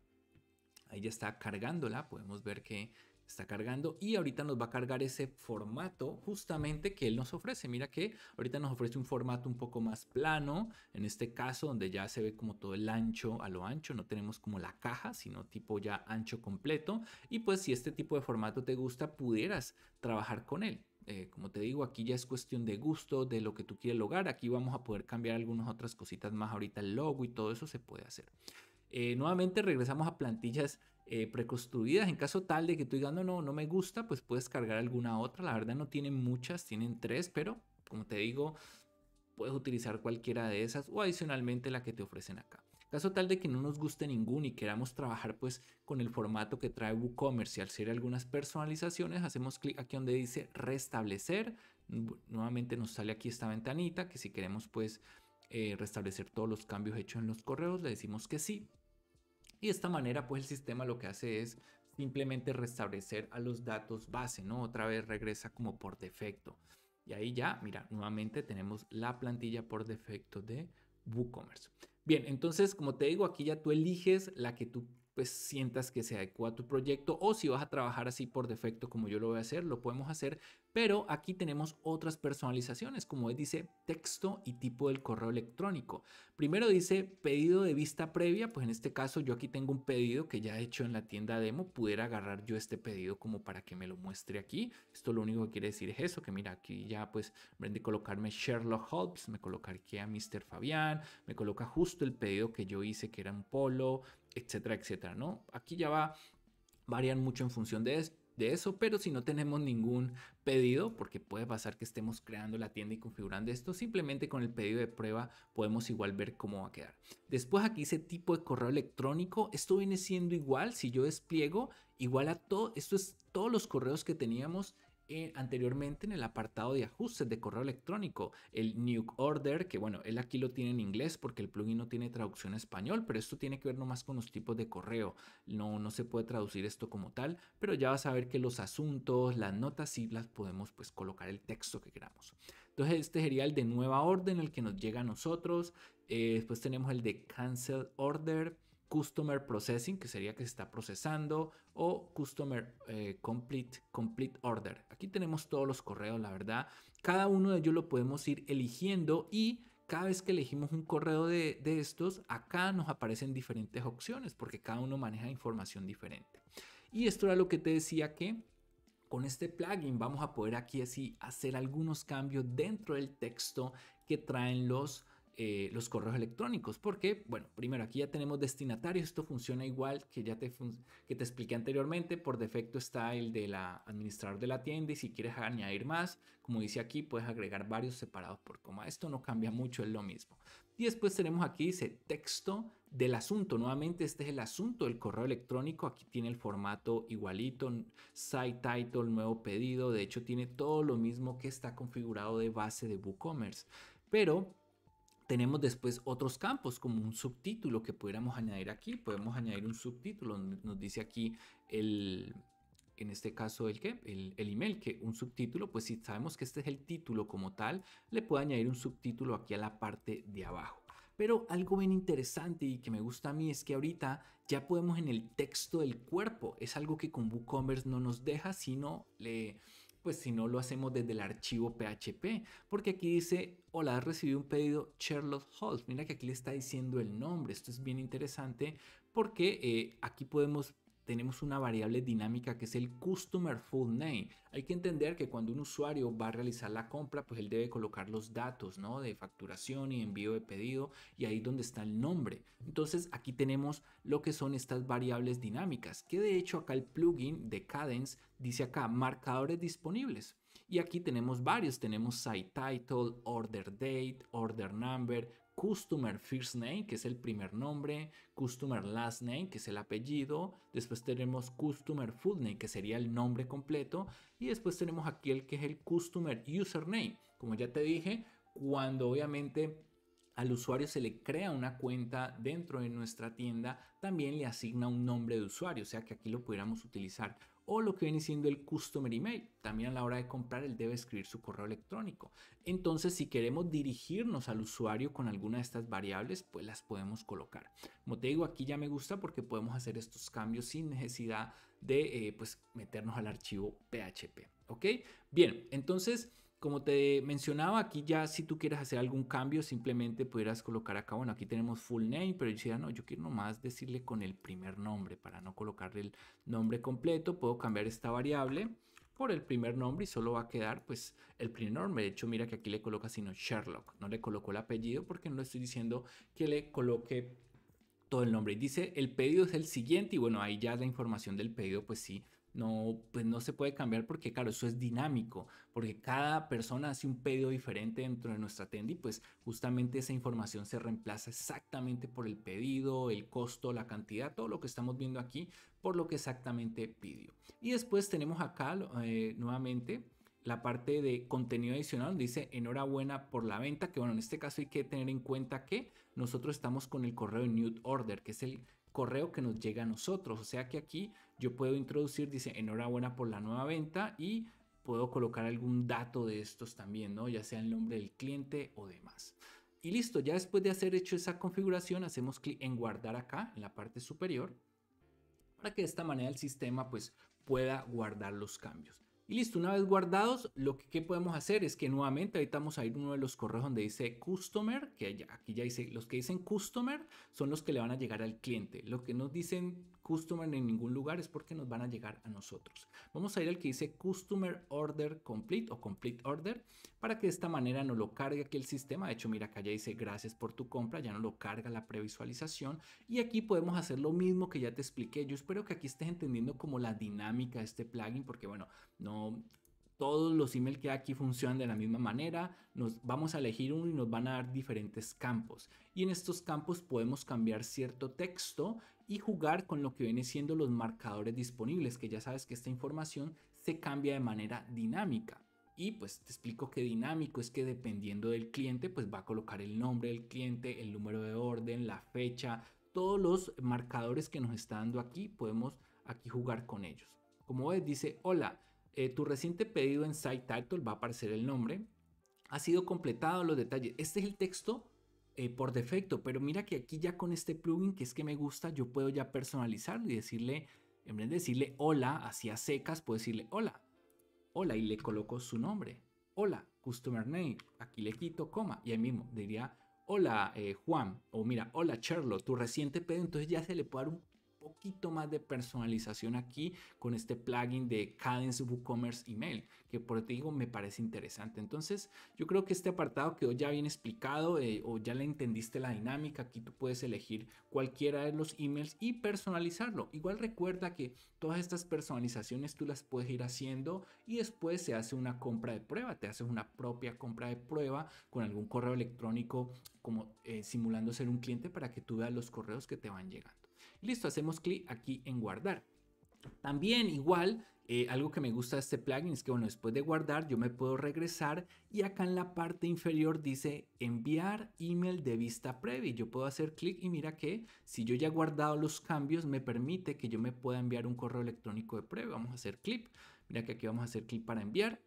Speaker 1: ahí ya está cargándola, podemos ver que está cargando y ahorita nos va a cargar ese formato justamente que él nos ofrece. Mira que ahorita nos ofrece un formato un poco más plano, en este caso donde ya se ve como todo el ancho a lo ancho, no tenemos como la caja, sino tipo ya ancho completo. Y pues si este tipo de formato te gusta, pudieras trabajar con él. Eh, como te digo, aquí ya es cuestión de gusto, de lo que tú quieres lograr. Aquí vamos a poder cambiar algunas otras cositas más ahorita, el logo y todo eso se puede hacer. Eh, nuevamente regresamos a plantillas eh, preconstruidas. En caso tal de que tú digas, no, no, me gusta, pues puedes cargar alguna otra. La verdad no tienen muchas, tienen tres, pero como te digo, puedes utilizar cualquiera de esas o adicionalmente la que te ofrecen acá. Caso tal de que no nos guste ningún y queramos trabajar pues con el formato que trae WooCommerce y al hacer algunas personalizaciones, hacemos clic aquí donde dice restablecer. Nuevamente nos sale aquí esta ventanita que si queremos pues eh, restablecer todos los cambios hechos en los correos, le decimos que sí. Y de esta manera, pues el sistema lo que hace es simplemente restablecer a los datos base, ¿no? Otra vez regresa como por defecto. Y ahí ya, mira, nuevamente tenemos la plantilla por defecto de WooCommerce. Bien, entonces, como te digo, aquí ya tú eliges la que tú pues sientas que se adecua a tu proyecto o si vas a trabajar así por defecto como yo lo voy a hacer, lo podemos hacer, pero aquí tenemos otras personalizaciones, como dice texto y tipo del correo electrónico. Primero dice pedido de vista previa, pues en este caso yo aquí tengo un pedido que ya he hecho en la tienda demo, pudiera agarrar yo este pedido como para que me lo muestre aquí. Esto lo único que quiere decir es eso, que mira, aquí ya pues vende de colocarme Sherlock Holmes, me colocar aquí a Mr. Fabián, me coloca justo el pedido que yo hice que era un polo, etcétera, etcétera, ¿no? Aquí ya va, varían mucho en función de de eso, pero si no tenemos ningún pedido, porque puede pasar que estemos creando la tienda y configurando esto, simplemente con el pedido de prueba podemos igual ver cómo va a quedar. Después aquí ese tipo de correo electrónico, esto viene siendo igual, si yo despliego, igual a todo, esto es todos los correos que teníamos eh, anteriormente en el apartado de ajustes de correo electrónico, el new Order, que bueno, él aquí lo tiene en inglés porque el plugin no tiene traducción español, pero esto tiene que ver nomás con los tipos de correo. No, no se puede traducir esto como tal, pero ya vas a ver que los asuntos, las notas sí las podemos pues colocar el texto que queramos. Entonces este sería el de nueva orden, el que nos llega a nosotros. Eh, después tenemos el de cancel order Customer Processing, que sería que se está procesando, o Customer eh, complete, complete Order. Aquí tenemos todos los correos, la verdad. Cada uno de ellos lo podemos ir eligiendo y cada vez que elegimos un correo de, de, estos, acá nos aparecen diferentes opciones porque cada uno maneja información diferente. Y esto era lo que te decía que con este plugin vamos a poder aquí así hacer algunos cambios dentro del texto que traen los eh, los correos electrónicos, porque, bueno, primero aquí ya tenemos destinatarios, esto funciona igual que ya te, que te expliqué anteriormente, por defecto está el de la administrador de la tienda y si quieres añadir más, como dice aquí, puedes agregar varios separados por coma, esto no cambia mucho, es lo mismo. Y después tenemos aquí, dice texto del asunto, nuevamente este es el asunto del correo electrónico, aquí tiene el formato igualito, site title, nuevo pedido, de hecho tiene todo lo mismo que está configurado de base de WooCommerce, pero tenemos después otros campos como un subtítulo que pudiéramos añadir aquí. Podemos añadir un subtítulo nos dice aquí el, en este caso el que el, el, email que un subtítulo pues si sabemos que este es el título como tal le puedo añadir un subtítulo aquí a la parte de abajo pero algo bien interesante y que me gusta a mí es que ahorita ya podemos en el texto del cuerpo es algo que con WooCommerce no nos deja sino le pues si no lo hacemos desde el archivo PHP, porque aquí dice, hola, has recibido un pedido Sherlock Holmes. Mira que aquí le está diciendo el nombre. Esto es bien interesante porque eh, aquí podemos tenemos una variable dinámica que es el Customer Full Name. Hay que entender que cuando un usuario va a realizar la compra, pues él debe colocar los datos ¿no? de facturación y envío de pedido y ahí donde está el nombre. Entonces aquí tenemos lo que son estas variables dinámicas, que de hecho acá el plugin de Cadence dice acá marcadores disponibles. Y aquí tenemos varios, tenemos site title, order date, order number, Customer First Name, que es el primer nombre, Customer Last Name, que es el apellido, después tenemos Customer Full Name, que sería el nombre completo, y después tenemos aquí el que es el Customer Username. Como ya te dije, cuando obviamente al usuario se le crea una cuenta dentro de nuestra tienda, también le asigna un nombre de usuario, o sea que aquí lo pudiéramos utilizar o lo que viene siendo el customer email. También a la hora de comprar, él debe escribir su correo electrónico. Entonces, si queremos dirigirnos al usuario con alguna de estas variables, pues las podemos colocar. Como te digo, aquí ya me gusta porque podemos hacer estos cambios sin necesidad de eh, pues, meternos al archivo PHP. ¿Ok? Bien, entonces... Como te mencionaba, aquí ya si tú quieres hacer algún cambio, simplemente pudieras colocar acá, bueno, aquí tenemos full name, pero yo decía, no, yo quiero nomás decirle con el primer nombre para no colocarle el nombre completo. Puedo cambiar esta variable por el primer nombre y solo va a quedar pues el primer nombre. De hecho, mira que aquí le coloca sino Sherlock, no le colocó el apellido porque no estoy diciendo que le coloque todo el nombre. dice, el pedido es el siguiente y bueno, ahí ya la información del pedido pues sí no, pues no se puede cambiar porque, claro, eso es dinámico, porque cada persona hace un pedido diferente dentro de nuestra tienda y pues justamente esa información se reemplaza exactamente por el pedido, el costo, la cantidad, todo lo que estamos viendo aquí, por lo que exactamente pidió. Y después tenemos acá eh, nuevamente la parte de contenido adicional donde dice enhorabuena por la venta, que bueno, en este caso hay que tener en cuenta que nosotros estamos con el correo New Order, que es el correo que nos llega a nosotros, o sea que aquí yo puedo introducir, dice, enhorabuena por la nueva venta y puedo colocar algún dato de estos también, ¿no? Ya sea el nombre del cliente o demás. Y listo, ya después de hacer hecho esa configuración, hacemos clic en guardar acá, en la parte superior, para que de esta manera el sistema pues pueda guardar los cambios. Y listo, una vez guardados, lo que, podemos hacer es que nuevamente ahorita vamos a ir uno de los correos donde dice customer, que aquí ya dice, los que dicen customer son los que le van a llegar al cliente. Lo que nos dicen customer en ningún lugar es porque nos van a llegar a nosotros. Vamos a ir al que dice Customer Order Complete o Complete Order para que de esta manera no lo cargue aquí el sistema. De hecho, mira acá ya dice gracias por tu compra, ya no lo carga la previsualización y aquí podemos hacer lo mismo que ya te expliqué. Yo espero que aquí estés entendiendo como la dinámica de este plugin porque bueno, no todos los emails que hay aquí funcionan de la misma manera, nos vamos a elegir uno y nos van a dar diferentes campos. Y en estos campos podemos cambiar cierto texto y jugar con lo que viene siendo los marcadores disponibles, que ya sabes que esta información se cambia de manera dinámica. Y pues te explico que dinámico es que dependiendo del cliente, pues va a colocar el nombre del cliente, el número de orden, la fecha, todos los marcadores que nos está dando aquí, podemos aquí jugar con ellos. Como ves, dice, hola, eh, tu reciente pedido en Site Title, va a aparecer el nombre, ha sido completado los detalles. Este es el texto eh, por defecto, pero mira que aquí ya con este plugin que es que me gusta, yo puedo ya personalizarlo y decirle, en vez de decirle hola, así a secas, puedo decirle hola, hola y le coloco su nombre, hola, customer name, aquí le quito coma y ahí mismo diría, hola eh, Juan, o mira, hola Charlo, tu reciente pedo, entonces ya se le puede dar un poquito más de personalización aquí con este plugin de Cadence WooCommerce Email, que por te digo me parece interesante. Entonces, yo creo que este apartado quedó ya bien explicado eh, o ya le entendiste la dinámica. Aquí tú puedes elegir cualquiera de los emails y personalizarlo. Igual recuerda que todas estas personalizaciones tú las puedes ir haciendo y después se hace una compra de prueba, te haces una propia compra de prueba con algún correo electrónico como eh, simulando ser un cliente para que tú veas los correos que te van llegando. Listo, hacemos clic aquí en guardar. También igual, eh, algo que me gusta de este plugin es que bueno, después de guardar yo me puedo regresar y acá en la parte inferior dice enviar email de vista previa. Yo puedo hacer clic y mira que si yo ya he guardado los cambios me permite que yo me pueda enviar un correo electrónico de prueba. Vamos a hacer clic. Mira que aquí vamos a hacer clic para enviar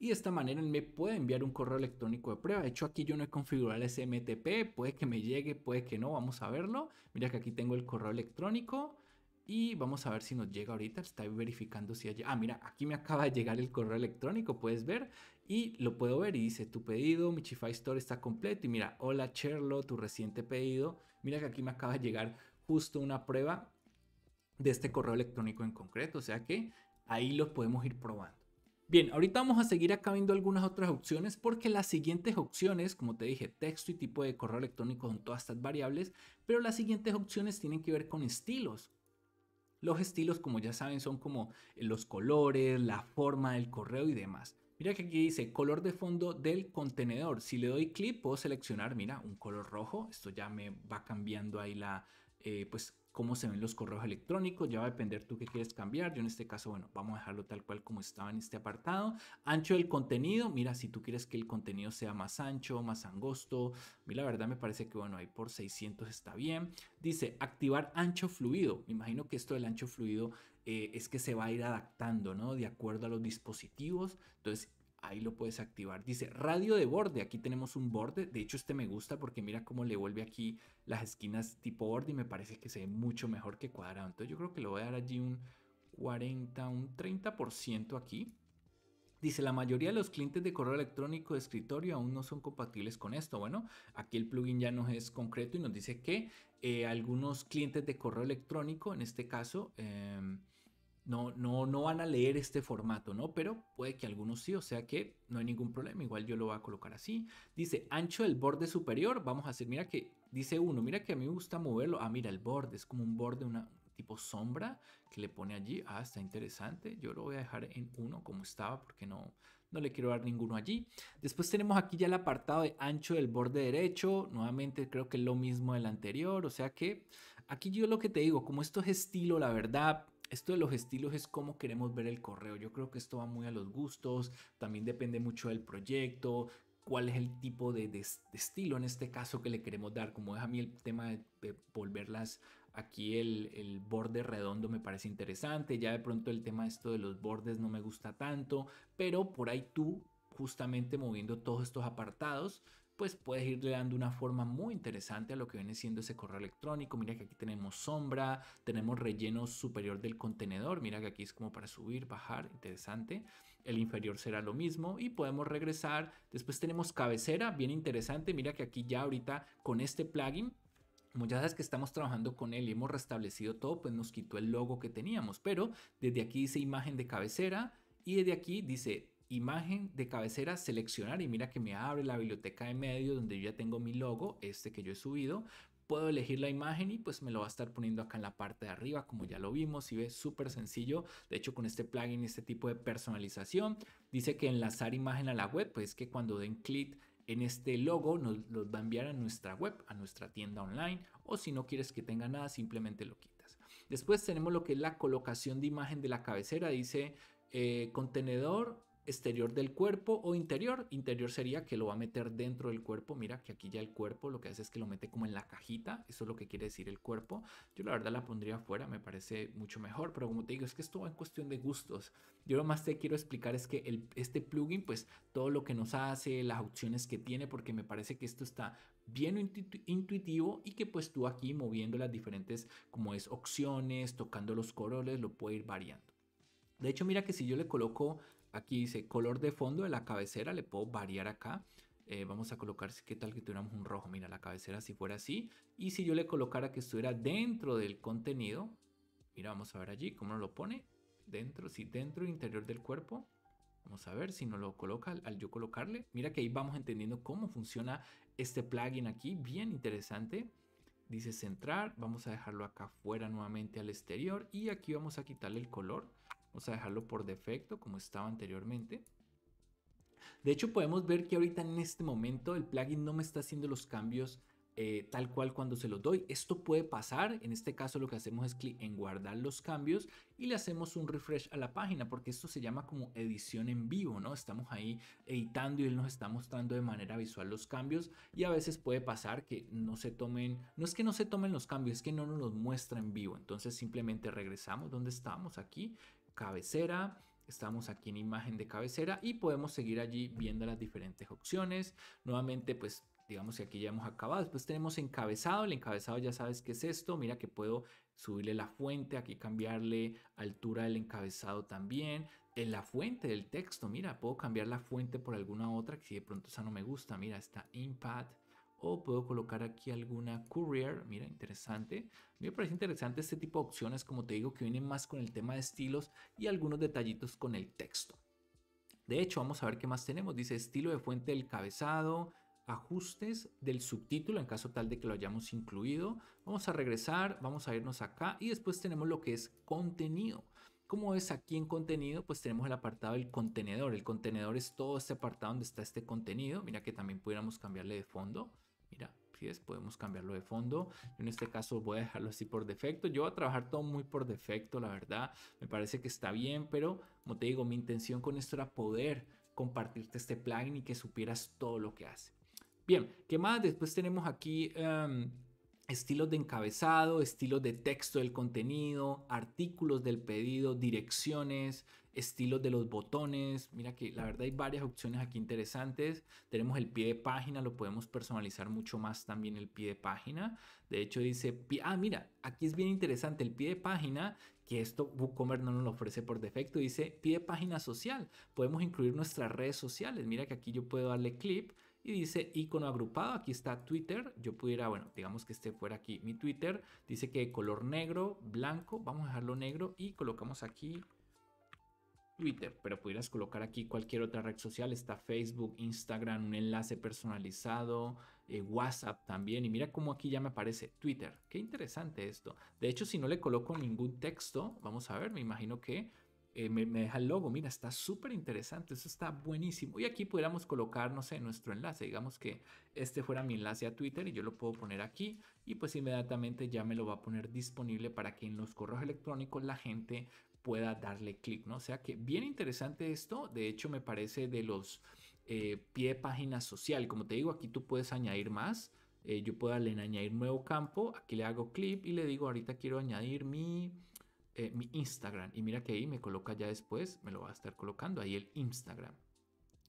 Speaker 1: y de esta manera él me puede enviar un correo electrónico de prueba. De hecho, aquí yo no he configurado el SMTP, puede que me llegue, puede que no, vamos a verlo. Mira que aquí tengo el correo electrónico y vamos a ver si nos llega ahorita. Está verificando si hay... Ah, mira, aquí me acaba de llegar el correo electrónico, puedes ver y lo puedo ver y dice tu pedido, Michify Store está completo y mira, hola Cherlo, tu reciente pedido. Mira que aquí me acaba de llegar justo una prueba de este correo electrónico en concreto, o sea que ahí lo podemos ir probando. Bien, ahorita vamos a seguir acá viendo algunas otras opciones porque las siguientes opciones, como te dije, texto y tipo de correo electrónico son todas estas variables, pero las siguientes opciones tienen que ver con estilos. Los estilos, como ya saben, son como los colores, la forma del correo y demás. Mira que aquí dice color de fondo del contenedor. Si le doy clic puedo seleccionar, mira, un color rojo. Esto ya me va cambiando ahí la, eh, pues cómo se ven los correos electrónicos, ya va a depender tú qué quieres cambiar, yo en este caso, bueno, vamos a dejarlo tal cual como estaba en este apartado, ancho del contenido, mira, si tú quieres que el contenido sea más ancho, más angosto, la verdad me parece que, bueno, ahí por 600 está bien, dice, activar ancho fluido, me imagino que esto del ancho fluido eh, es que se va a ir adaptando, ¿no? De acuerdo a los dispositivos, entonces Ahí lo puedes activar. Dice radio de borde. Aquí tenemos un borde. De hecho, este me gusta porque mira cómo le vuelve aquí las esquinas tipo borde y me parece que se ve mucho mejor que cuadrado. Entonces yo creo que le voy a dar allí un 40, un 30% aquí. Dice, la mayoría de los clientes de correo electrónico de escritorio aún no son compatibles con esto. Bueno, aquí el plugin ya nos es concreto y nos dice que eh, algunos clientes de correo electrónico, en este caso... Em, no, no, no van a leer este formato, ¿no? Pero puede que algunos sí, o sea que no hay ningún problema, igual yo lo voy a colocar así. Dice, ancho del borde superior, vamos a hacer, mira que, dice uno, mira que a mí me gusta moverlo, ah, mira el borde, es como un borde, una tipo sombra que le pone allí, ah, está interesante, yo lo voy a dejar en uno como estaba porque no, no le quiero dar ninguno allí. Después tenemos aquí ya el apartado de ancho del borde derecho, nuevamente creo que es lo mismo del anterior, o sea que aquí yo lo que te digo, como esto es estilo, la verdad, esto de los estilos es cómo queremos ver el correo. Yo creo que esto va muy a los gustos, también depende mucho del proyecto, cuál es el tipo de, estilo en este caso que le queremos dar. Como es a mí el tema de, volverlas aquí el, el, borde redondo me parece interesante. Ya de pronto el tema esto de los bordes no me gusta tanto, pero por ahí tú justamente moviendo todos estos apartados pues puedes irle dando una forma muy interesante a lo que viene siendo ese correo electrónico. Mira que aquí tenemos sombra, tenemos relleno superior del contenedor, mira que aquí es como para subir, bajar, interesante. El inferior será lo mismo y podemos regresar. Después tenemos cabecera, bien interesante, mira que aquí ya ahorita con este plugin muchas veces que estamos trabajando con él y hemos restablecido todo, pues nos quitó el logo que teníamos, pero desde aquí dice imagen de cabecera y desde aquí dice imagen de cabecera, seleccionar y mira que me abre la biblioteca de medios donde yo ya tengo mi logo, este que yo he subido. Puedo elegir la imagen y pues me lo va a estar poniendo acá en la parte de arriba, como ya lo vimos, y ves, súper sencillo. De hecho, con este plugin, este tipo de personalización, dice que enlazar imagen a la web, pues que cuando den clic en este logo nos los va a enviar a nuestra web, a nuestra tienda online o si no quieres que tenga nada simplemente lo quitas. Después tenemos lo que es la colocación de imagen de la cabecera, dice eh, contenedor exterior del cuerpo o interior. Interior sería que lo va a meter dentro del cuerpo. Mira que aquí ya el cuerpo lo que hace es que lo mete como en la cajita. Eso es lo que quiere decir el cuerpo. Yo la verdad la pondría afuera, me parece mucho mejor. Pero como te digo, es que esto va en cuestión de gustos. Yo lo más te quiero explicar es que este plugin, pues todo lo que nos hace, las opciones que tiene, porque me parece que esto está bien intuitivo y que pues tú aquí moviendo las diferentes, como es opciones, tocando los coroles, lo puede ir variando. De hecho, mira que si yo le coloco Aquí dice color de fondo de la cabecera, le puedo variar acá. Eh, vamos a colocar, qué tal que tuviéramos un rojo, mira la cabecera si fuera así. Y si yo le colocara que estuviera dentro del contenido, mira, vamos a ver allí cómo lo pone. Dentro, si dentro dentro interior del cuerpo, Vamos a ver si no lo coloca al yo colocarle. Mira que ahí vamos entendiendo cómo funciona este plugin aquí. Bien interesante. Dice centrar. Vamos a dejarlo acá afuera nuevamente al exterior. Y aquí vamos a quitarle el color. Vamos a dejarlo por defecto como estaba anteriormente. De hecho, podemos ver que ahorita en este momento el plugin no me está haciendo los cambios eh, tal cual cuando se los doy. Esto puede pasar. En este caso lo que hacemos es clic en guardar los cambios y le hacemos un refresh a la página porque esto se llama como edición en vivo, ¿no? Estamos ahí editando y él nos está mostrando de manera visual los cambios y a veces puede pasar que no se tomen, no es que no se tomen los cambios, es que no nos los muestra en vivo. Entonces simplemente regresamos donde estábamos aquí cabecera. Estamos aquí en imagen de cabecera y podemos seguir allí viendo las diferentes opciones. Nuevamente, pues digamos que aquí ya hemos acabado. Después tenemos encabezado. El encabezado ya sabes qué es esto. Mira que puedo subirle la fuente, aquí cambiarle altura del encabezado también. en eh, la fuente del texto, mira, puedo cambiar la fuente por alguna otra que si de pronto esa no me gusta. Mira, está impact o puedo colocar aquí alguna courier, mira, interesante. Me parece interesante este tipo de opciones, como te digo, que vienen más con el tema de estilos y algunos detallitos con el texto. De hecho, vamos a ver qué más tenemos. Dice estilo de fuente del cabezado, ajustes del subtítulo en caso tal de que lo hayamos incluido. Vamos a regresar, vamos a irnos acá y después tenemos lo que es contenido. Como ves aquí en contenido, pues tenemos el apartado del contenedor. El contenedor es todo este apartado donde está este contenido. Mira que también pudiéramos cambiarle de fondo. Mira, si podemos cambiarlo de fondo. en este caso voy a dejarlo así por defecto. Yo voy a trabajar todo muy por defecto, la verdad. Me parece que está bien, pero como te digo, mi intención con esto era poder compartirte este plugin y que supieras todo lo que hace. Bien, ¿qué más? Después tenemos aquí... Em, estilos de encabezado, estilos de texto del contenido, artículos del pedido, direcciones, estilos de los botones. Mira que la verdad hay varias opciones aquí interesantes. Tenemos el pie de página, lo podemos personalizar mucho más también el pie de página. De hecho dice, ah mira, aquí es bien interesante el pie de página que esto WooCommerce no nos lo ofrece por defecto. Dice pie de página social. Podemos incluir nuestras redes sociales. Mira que aquí yo puedo darle clip y dice icono agrupado, aquí está Twitter, yo pudiera, bueno, digamos que este fuera aquí mi Twitter, dice que color negro, blanco, vamos a dejarlo negro y colocamos aquí Twitter, pero pudieras colocar aquí cualquier otra red social, está Facebook, Instagram, un enlace personalizado, eh, WhatsApp también, y mira cómo aquí ya me aparece Twitter, qué interesante esto. De hecho, si no le coloco ningún texto, vamos a ver, me imagino que eh, me, deja el logo, mira, está súper interesante, eso está buenísimo. Y aquí pudiéramos colocar, no sé, nuestro enlace, digamos que este fuera mi enlace a Twitter y yo lo puedo poner aquí y pues inmediatamente ya me lo va a poner disponible para que en los correos electrónicos la gente pueda darle clic, ¿no? O sea que bien interesante esto, de hecho me parece de los eh, pie de página social, como te digo, aquí tú puedes añadir más, eh, yo puedo darle en añadir nuevo campo, aquí le hago clic y le digo ahorita quiero añadir mi eh, mi Instagram. Y mira que ahí me coloca ya después, me lo va a estar colocando ahí el Instagram.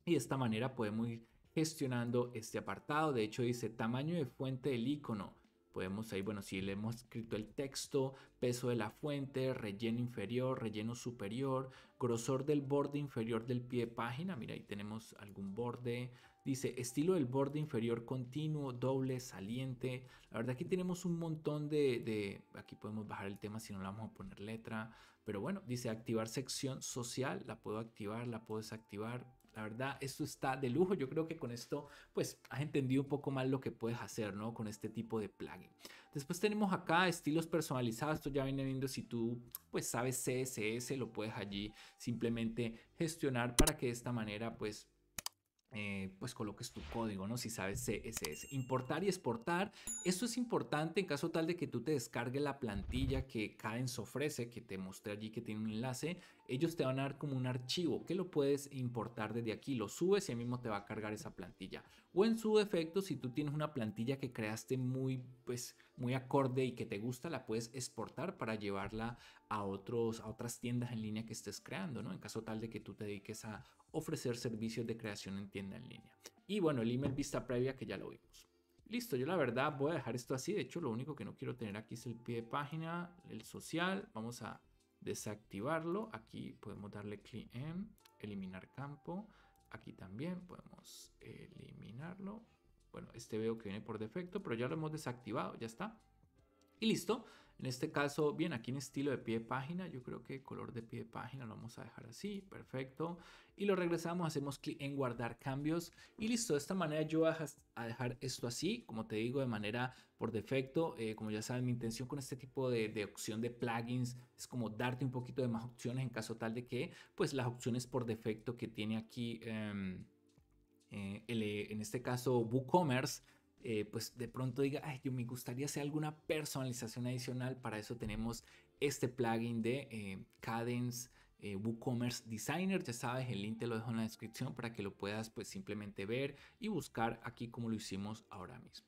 Speaker 1: Y de esta manera podemos ir gestionando este apartado. De hecho dice tamaño de fuente del icono. Podemos ahí, bueno, si le hemos escrito el texto, peso de la fuente, relleno inferior, relleno superior, grosor del borde inferior del pie de página. Mira, ahí tenemos algún borde, Dice, estilo del borde inferior continuo, doble, saliente. La verdad aquí tenemos un montón de, Aquí podemos bajar el tema si no le vamos a poner letra. Pero bueno, dice activar sección social. La puedo activar, la puedo desactivar. La verdad, esto está de lujo. Yo creo que con esto, pues, has entendido un poco más lo que puedes hacer, ¿no? Con este tipo de plugin. Después tenemos acá estilos personalizados. Esto ya viene viendo si tú, pues, sabes CSS, lo puedes allí simplemente gestionar para que de esta manera, pues, eh, pues coloques tu código, ¿no? Si sabes CSS. Eh, importar y exportar. Esto es importante en caso tal de que tú te descargues la plantilla que Cadence ofrece, que te mostré allí que tiene un enlace ellos te van a dar como un archivo que lo puedes importar desde aquí, lo subes y ahí mismo te va a cargar esa plantilla. O en su defecto, si tú tienes una plantilla que creaste muy, pues, muy acorde y que te gusta, la puedes exportar para llevarla a, otros, a otras tiendas en línea que estés creando, ¿no? En caso tal de que tú te dediques a ofrecer servicios de creación en tienda en línea. Y bueno, el email vista previa que ya lo vimos. Listo, yo la verdad voy a dejar esto así. De hecho, lo único que no quiero tener aquí es el pie de página, el social. Vamos a desactivarlo. Aquí podemos darle clic en eliminar campo. Aquí también podemos eliminarlo. Bueno, este veo que viene por defecto, pero ya lo hemos desactivado, ya está. Y listo, en este caso, bien, aquí en estilo de pie de página, yo creo que color de pie de página lo vamos a dejar así, perfecto. Y lo regresamos, hacemos clic en guardar cambios y listo. De esta manera yo vas a dejar esto así, como te digo, de manera por defecto. Eh, como ya saben, mi intención con este tipo de, opción de plugins es como darte un poquito de más opciones en caso tal de que, pues las opciones por defecto que tiene aquí, el, em, eh, e, en este caso WooCommerce, eh, pues de pronto diga, yo me gustaría hacer alguna personalización adicional. Para eso tenemos este plugin de eh, Cadence eh, WooCommerce Designer. Ya sabes, el link te lo dejo en la descripción para que lo puedas pues simplemente ver y buscar aquí como lo hicimos ahora mismo.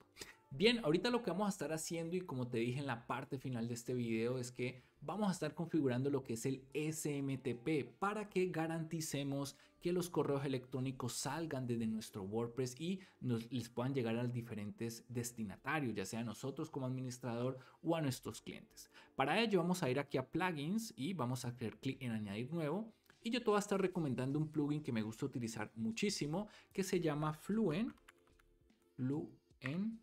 Speaker 1: Bien, ahorita lo que vamos a estar haciendo y como te dije en la parte final de este video es que vamos a estar configurando lo que es el SMTP para que garanticemos que los correos electrónicos salgan desde nuestro WordPress y nos, les puedan llegar a los diferentes destinatarios, ya sea a nosotros como administrador o a nuestros clientes. Para ello vamos a ir aquí a plugins y vamos a hacer clic en añadir nuevo. Y yo te voy a estar recomendando un plugin que me gusta utilizar muchísimo, que se llama Fluent. Fluent.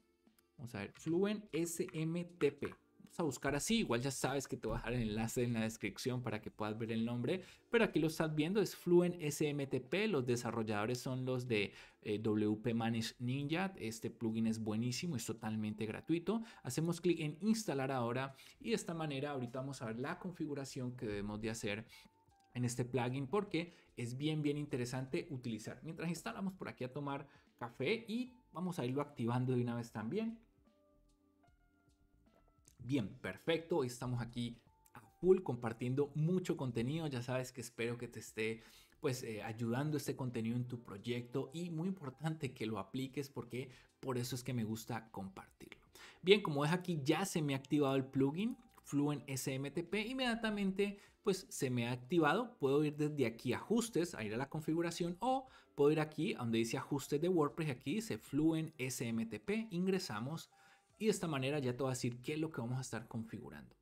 Speaker 1: Vamos a ver, Fluent SMTP a buscar así. Igual ya sabes que te voy a dejar el enlace en la descripción para que puedas ver el nombre. Pero aquí lo estás viendo, es Fluent SMTP. Los desarrolladores son los de eh, WP Manage Ninja. Este plugin es buenísimo, es totalmente gratuito. Hacemos clic en instalar ahora y de esta manera ahorita vamos a ver la configuración que debemos de hacer en este plugin porque es bien bien interesante utilizar mientras instalamos por aquí a tomar café y vamos a irlo activando de una vez también Bien, perfecto, hoy estamos aquí a full compartiendo mucho contenido, ya sabes que espero que te esté pues eh, ayudando este contenido en tu proyecto y muy importante que lo apliques porque por eso es que me gusta compartirlo. Bien, como ves aquí ya se me ha activado el plugin Fluent SMTP, inmediatamente pues se me ha activado, puedo ir desde aquí ajustes, a ir a la configuración o puedo ir aquí donde dice ajustes de WordPress, aquí dice Fluent SMTP, ingresamos y de esta manera ya te voy a decir qué es lo que vamos a estar configurando.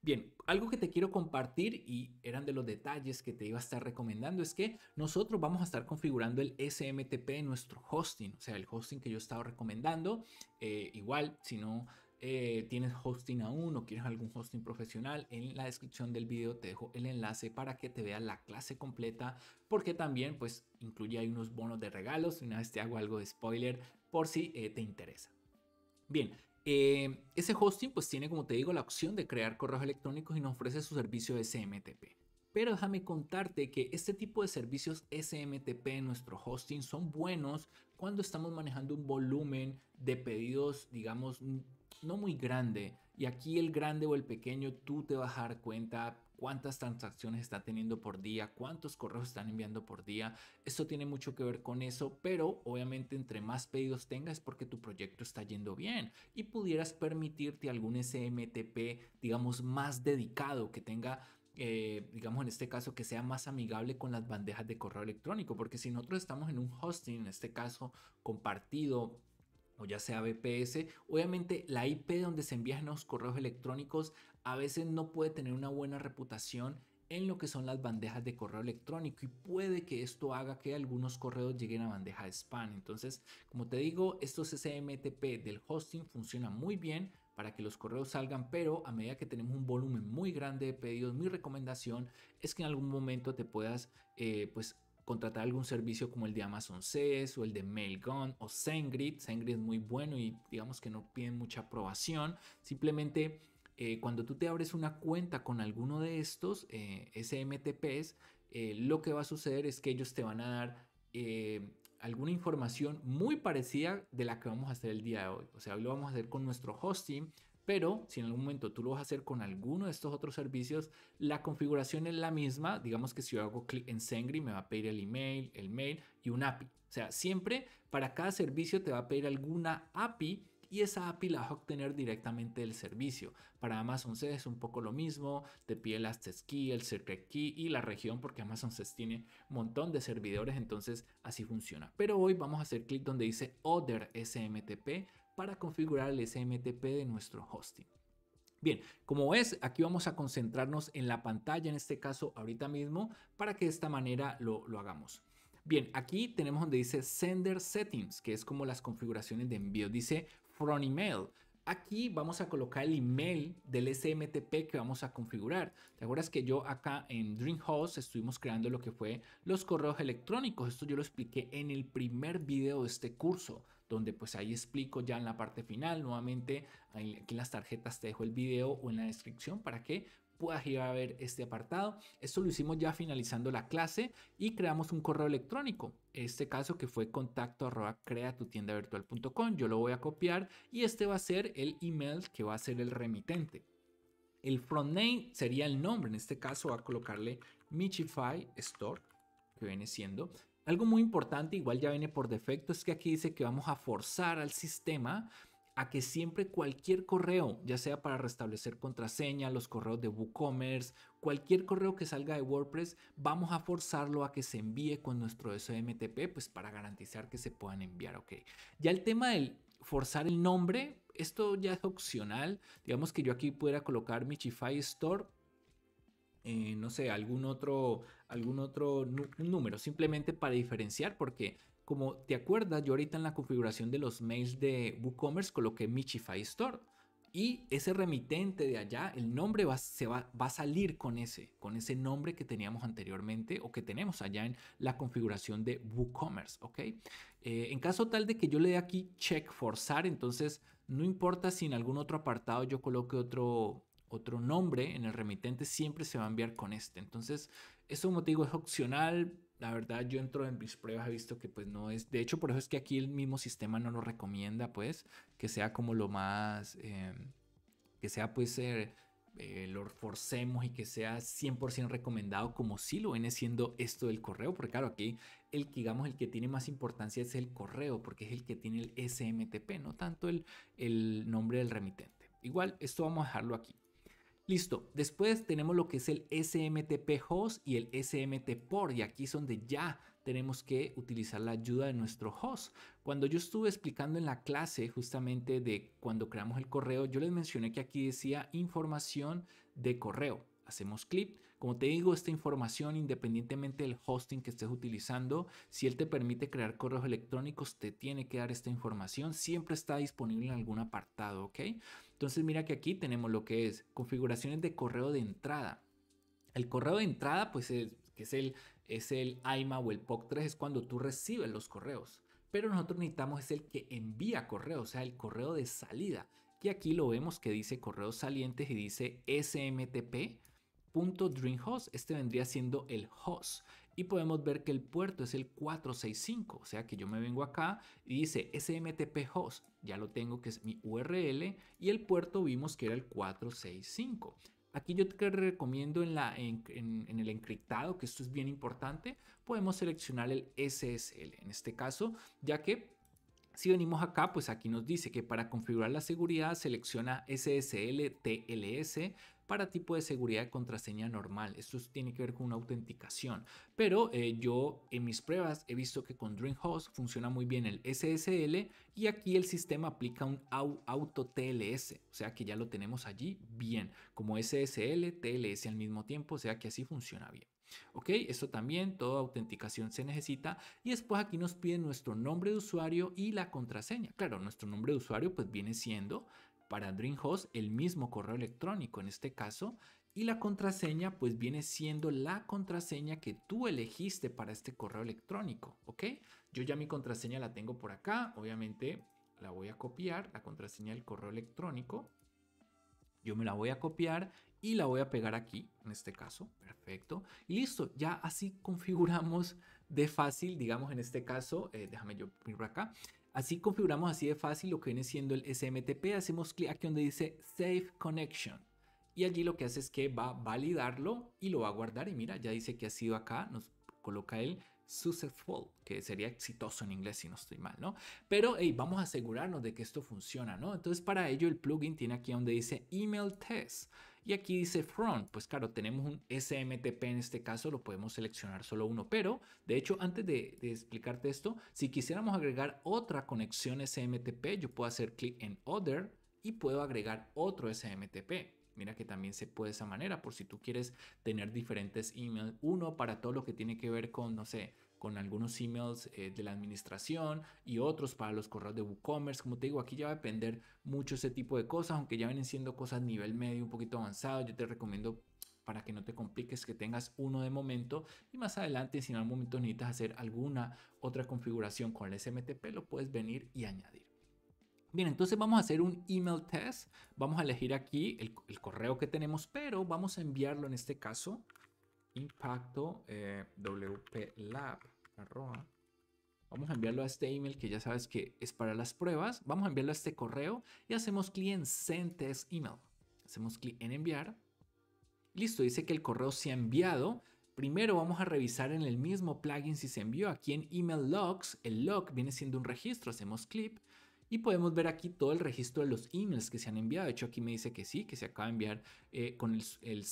Speaker 1: Bien, algo que te quiero compartir y eran de los detalles que te iba a estar recomendando es que nosotros vamos a estar configurando el SMTP en nuestro hosting, o sea, el hosting que yo estaba recomendando. Eh, igual, si no eh, tienes hosting aún o quieres algún hosting profesional, en la descripción del video te dejo el enlace para que te veas la clase completa, porque también pues incluye ahí unos bonos de regalos. Una vez te hago algo de spoiler por si eh, te interesa. Bien, eh, ese hosting pues tiene como te digo la opción de crear correos electrónicos y nos ofrece su servicio SMTP. Pero déjame contarte que este tipo de servicios SMTP en nuestro hosting son buenos cuando estamos manejando un volumen de pedidos, digamos, no muy grande. Y aquí el grande o el pequeño, tú te vas a dar cuenta cuántas transacciones está teniendo por día, cuántos correos están enviando por día. Esto tiene mucho que ver con eso, pero obviamente entre más pedidos tengas porque tu proyecto está yendo bien y pudieras permitirte algún SMTP, digamos, más dedicado que tenga eh, digamos en este caso, que sea más amigable con las bandejas de correo electrónico, porque si nosotros estamos en un hosting, en este caso compartido, ya sea BPS, obviamente la IP donde se envían los correos electrónicos a veces no puede tener una buena reputación en lo que son las bandejas de correo electrónico y puede que esto haga que algunos correos lleguen a bandeja de spam. Entonces, como te digo, estos SMTP del hosting funcionan muy bien para que los correos salgan, pero a medida que tenemos un volumen muy grande de pedidos, mi recomendación es que en algún momento te puedas eh, pues contratar algún servicio como el de Amazon SES o el de Mailgun o SendGrid. SendGrid es muy bueno y digamos que no piden mucha aprobación. Simplemente eh, cuando tú te abres una cuenta con alguno de estos eh, SMTPs, eh, lo que va a suceder es que ellos te van a dar alguna información muy parecida de la que vamos a hacer el día de hoy. O sea, lo vamos a hacer con nuestro hosting, pero si en algún momento tú lo vas a hacer con alguno de estos otros servicios, la configuración es la misma. Digamos que si yo hago clic en Sengri, me va a pedir el email, el mail y un API. O sea, siempre para cada servicio te va a pedir alguna API y esa API la vas a obtener directamente del servicio. Para Amazon C es un poco lo mismo, te pide las test key, el secret key y la región porque Amazon se tiene un montón de servidores, entonces así funciona. Pero hoy vamos a hacer clic donde dice Other SMTP para configurar el SMTP de nuestro hosting. Bien, como ves, aquí vamos a concentrarnos en la pantalla, en este caso ahorita mismo, para que de esta manera lo, hagamos. Bien, aquí tenemos donde dice Sender Settings, que es como las configuraciones de envío. Dice From Email. Aquí vamos a colocar el email del SMTP que vamos a configurar. ¿Te acuerdas que yo acá en DreamHost estuvimos creando lo que fue los correos electrónicos? Esto yo lo expliqué en el primer video de este curso donde pues ahí explico ya en la parte final, nuevamente aquí en las tarjetas te dejo el video o en la descripción para que puedas ir a ver este apartado. Esto lo hicimos ya finalizando la clase y creamos un correo electrónico. Este caso que fue contacto arroba crea tu tienda virtual.com. Yo lo voy a copiar y este va a ser el email que va a ser el remitente. El front name sería el nombre. En este caso va a colocarle Michify Store, que viene siendo. Algo muy importante, igual ya viene por defecto, es que aquí dice que vamos a forzar al sistema a que siempre cualquier correo, ya sea para restablecer contraseña, los correos de WooCommerce, cualquier correo que salga de WordPress, vamos a forzarlo a que se envíe con nuestro SMTP, pues para garantizar que se puedan enviar, ok. Ya el tema del forzar el nombre, esto ya es opcional, digamos que yo aquí pudiera colocar Michify Store, eh, no sé, algún otro, algún otro número, simplemente para diferenciar, porque como te acuerdas, yo ahorita en la configuración de los mails de WooCommerce coloqué Michify Store y ese remitente de allá, el nombre va, se va, va, a salir con ese, con ese nombre que teníamos anteriormente o que tenemos allá en la configuración de WooCommerce, ¿ok? Eh, en caso tal de que yo le dé aquí check forzar, entonces no importa si en algún otro apartado yo coloque otro, otro nombre en el remitente, siempre se va a enviar con este. Entonces, eso como te digo es opcional. La verdad, yo entro en mis pruebas, he visto que pues no es. De hecho, por eso es que aquí el mismo sistema no lo recomienda, pues, que sea como lo más. Em, que sea pues. Eh, eh, lo forcemos y que sea 100% recomendado como si lo viene siendo esto del correo, porque claro, aquí el que digamos el que tiene más importancia es el correo, porque es el que tiene el SMTP, no tanto el, el nombre del remitente. Igual, esto vamos a dejarlo aquí. Listo, después tenemos lo que es el SMTP host y el SMTP port y aquí es donde ya tenemos que utilizar la ayuda de nuestro host. Cuando yo estuve explicando en la clase justamente de cuando creamos el correo, yo les mencioné que aquí decía información de correo hacemos clic. Como te digo, esta información, independientemente del hosting que estés utilizando, si él te permite crear correos electrónicos, te tiene que dar esta información. Siempre está disponible en algún apartado, ¿ok? Entonces mira que aquí tenemos lo que es configuraciones de correo de entrada. El correo de entrada, pues es, que es el, es el AIMA o el POC3, es cuando tú recibes los correos. Pero nosotros necesitamos es el que envía correos o sea, el correo de salida. Y aquí lo vemos que dice correos salientes y dice SMTP punto este vendría siendo el host. Y podemos ver que el puerto es el 465, o sea que yo me vengo acá y dice SMTP host, ya lo tengo que es mi URL y el puerto vimos que era el 465. Aquí yo te recomiendo en, la, en, el encriptado, que esto es bien importante, podemos seleccionar el SSL en este caso, ya que si venimos acá, pues aquí nos dice que para configurar la seguridad selecciona SSL TLS para tipo de seguridad de contraseña normal. Esto tiene que ver con una autenticación. Pero eh, yo en mis pruebas he visto que con DreamHost funciona muy bien el SSL y aquí el sistema aplica un auto TLS. O sea que ya lo tenemos allí bien, como SSL, TLS al mismo tiempo. O sea que así funciona bien. Ok, esto también, toda autenticación se necesita y después aquí nos piden nuestro nombre de usuario y la contraseña. Claro, nuestro nombre de usuario pues viene siendo para DreamHost el mismo correo electrónico en este caso y la contraseña pues viene siendo la contraseña que tú elegiste para este correo electrónico, ¿ok? Yo ya mi contraseña la tengo por acá, obviamente la voy a copiar, la contraseña del correo electrónico. Yo me la voy a copiar y la voy a pegar aquí, en este caso, perfecto. Y listo, ya así configuramos de fácil, digamos en este caso, eh, déjame yo ir acá, Así configuramos así de fácil lo que viene siendo el SMTP, hacemos clic aquí donde dice Save Connection y allí lo que hace es que va a validarlo y lo va a guardar y mira, ya dice que ha sido acá, nos coloca el successful, que sería exitoso en inglés si no estoy mal, ¿no? Pero vamos a asegurarnos de que esto funciona, ¿no? Entonces para ello el plugin tiene aquí donde dice Email Test. Y aquí dice front, pues claro, tenemos un SMTP en este caso, lo podemos seleccionar solo uno, pero de hecho antes de, explicarte esto, si quisiéramos agregar otra conexión SMTP, yo puedo hacer clic en other y puedo agregar otro SMTP. Mira que también se puede de esa manera, por si tú quieres tener diferentes emails, uno para todo lo que tiene que ver con, no sé, con algunos emails eh, de la administración y otros para los correos de WooCommerce. Como te digo, aquí ya va a depender mucho ese tipo de cosas, aunque ya vienen siendo cosas nivel medio, un poquito avanzado. Yo te recomiendo para que no te compliques que tengas uno de momento y más adelante si en algún momento necesitas hacer alguna otra configuración con el SMTP lo puedes venir y añadir. Bien, entonces vamos a hacer un email test. Vamos a elegir aquí el, correo que tenemos, pero vamos a enviarlo en este caso impacto eh, WP Lab Vamos a enviarlo a este email que ya sabes que es para las pruebas. Vamos a enviarlo a este correo y hacemos clic en Send Test Email. Hacemos clic en enviar. Listo, dice que el correo se ha enviado. Primero vamos a revisar en el mismo plugin si se envió. Aquí en Email Logs, el log viene siendo un registro, hacemos clic y podemos ver aquí todo el registro de los emails que se han enviado. De hecho, aquí me dice que sí, que se acaba de enviar eh, con el, el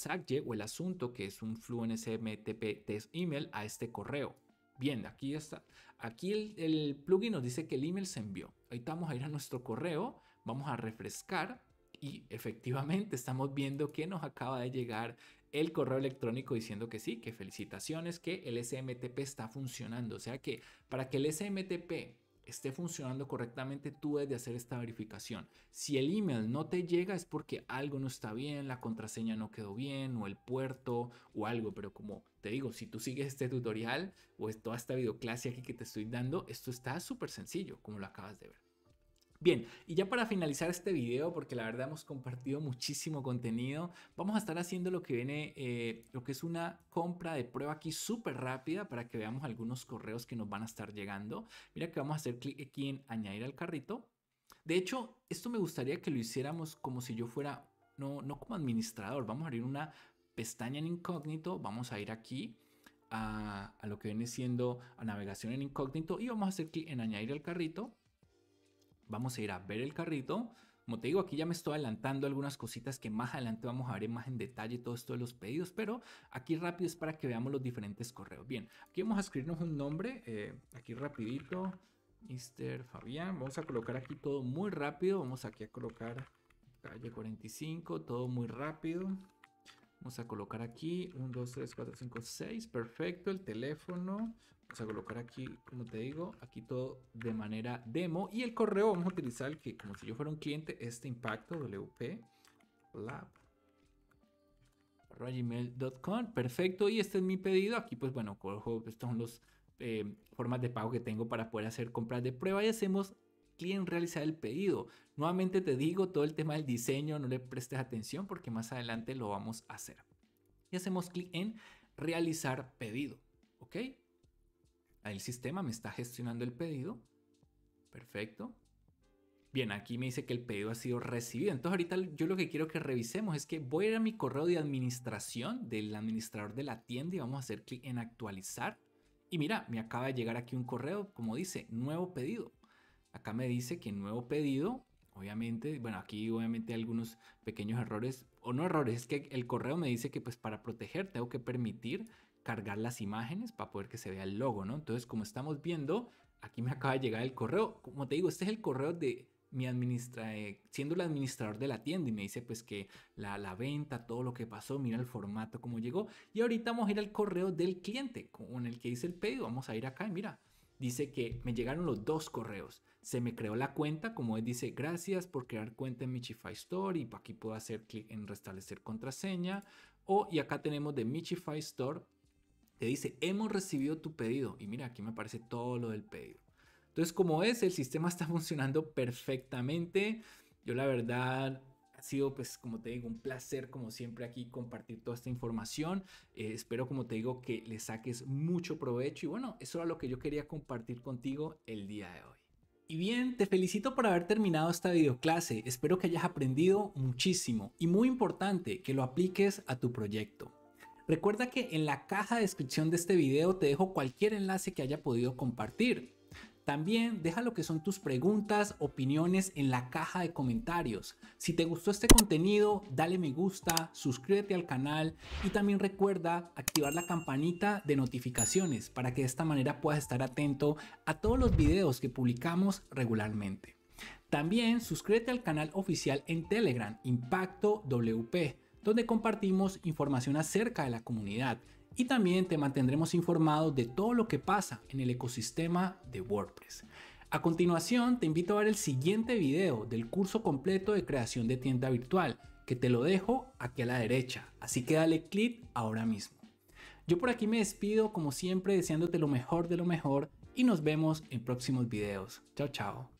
Speaker 1: o el asunto, que es un flu en SMTP test email, a este correo. Bien, aquí está. Aquí el, el plugin nos dice que el email se envió. Ahorita vamos a ir a nuestro correo, vamos a refrescar y efectivamente estamos viendo que nos acaba de llegar el correo electrónico diciendo que sí, que felicitaciones, que el SMTP está funcionando. O sea que para que el SMTP esté funcionando correctamente, tú debes de hacer esta verificación. Si el email no te llega es porque algo no está bien, la contraseña no quedó bien o el puerto o algo, pero como te digo, si tú sigues este tutorial o toda esta videoclase aquí que te estoy dando, esto está súper sencillo, como lo acabas de ver. Bien, y ya para finalizar este video, porque la verdad hemos compartido muchísimo contenido, vamos a estar haciendo lo que viene, eh, lo que es una compra de prueba aquí súper rápida para que veamos algunos correos que nos van a estar llegando. Mira que vamos a hacer clic aquí en añadir al carrito. De hecho, esto me gustaría que lo hiciéramos como si yo fuera, no, no como administrador, vamos a abrir una pestaña en incógnito, vamos a ir aquí. A, a lo que viene siendo a navegación en incógnito y vamos a hacer clic en añadir al carrito vamos a ir a ver el carrito. Como te digo, aquí ya me estoy adelantando algunas cositas que más adelante vamos a ver más en detalle todo esto de los pedidos, pero aquí rápido es para que veamos los diferentes correos. Bien, aquí vamos a escribirnos un nombre, eh, aquí rapidito, Mr. Fabián. Vamos a colocar aquí todo muy rápido, vamos aquí a colocar calle 45, todo muy rápido. Vamos a colocar aquí 1, 2, 3, 4, 5, 6. Perfecto, el teléfono. Vamos a colocar aquí, como te digo, aquí todo de manera demo. Y el correo vamos a utilizar que, como si yo fuera un cliente, este impacto WP Lab. gmail.com perfecto y este es mi pedido aquí pues bueno cojo estos pues, son los eh, formas de pago que tengo para poder hacer compras de prueba y hacemos clic en realizar el pedido. Nuevamente te digo, todo el tema del diseño, no le prestes atención porque más adelante lo vamos a hacer. Y hacemos clic en realizar pedido, ¿ok? Ahí el sistema me está gestionando el pedido. Perfecto. Bien, aquí me dice que el pedido ha sido recibido. Entonces ahorita yo lo que quiero que revisemos es que voy a ir a mi correo de administración del administrador de la tienda y vamos a hacer clic en actualizar. Y mira, me acaba de llegar aquí un correo, como dice, nuevo pedido. Acá me dice que nuevo pedido. Obviamente, bueno, aquí obviamente hay algunos pequeños errores, o no errores, es que el correo me dice que pues para proteger tengo que permitir cargar las imágenes para poder que se vea el logo, ¿no? Entonces, como estamos viendo, aquí me acaba de llegar el correo. Como te digo, este es el correo de mi administra eh, siendo el administrador de la tienda y me dice pues que la, la, venta, todo lo que pasó, mira el formato, cómo llegó. Y ahorita vamos a ir al correo del cliente con el que hice el pedido. Vamos a ir acá y mira, dice que me llegaron los dos correos. Se me creó la cuenta, como él dice, gracias por crear cuenta en Michify Store y aquí puedo hacer clic en restablecer contraseña. O y acá tenemos de Michify Store, te dice, hemos recibido tu pedido. Y mira, aquí me aparece todo lo del pedido. Entonces, como es, el sistema está funcionando perfectamente. Yo la verdad ha sido, pues, como te digo, un placer, como siempre, aquí compartir toda esta información. Eh, espero, como te digo, que le saques mucho provecho. Y bueno, eso era lo que yo quería compartir contigo el día de hoy. Y bien, te felicito por haber terminado esta videoclase. Espero que hayas aprendido muchísimo y muy importante que lo apliques a tu proyecto. Recuerda que en la caja de descripción de este video te dejo cualquier enlace que haya podido compartir. También deja lo que son tus preguntas, opiniones en la caja de comentarios. Si te gustó este contenido, dale me gusta, suscríbete al canal y también recuerda activar la campanita de notificaciones para que de esta manera puedas estar atento a todos los videos que publicamos regularmente. También suscríbete al canal oficial en Telegram, Impacto WP, donde compartimos información acerca de la comunidad y también te mantendremos informado de todo lo que pasa en el ecosistema de WordPress. A continuación, te invito a ver el siguiente video del curso completo de creación de tienda virtual, que te lo dejo aquí a la derecha, así que dale click ahora mismo. Yo por aquí me despido como siempre deseándote lo mejor de lo mejor y nos vemos en próximos videos. Chao chao.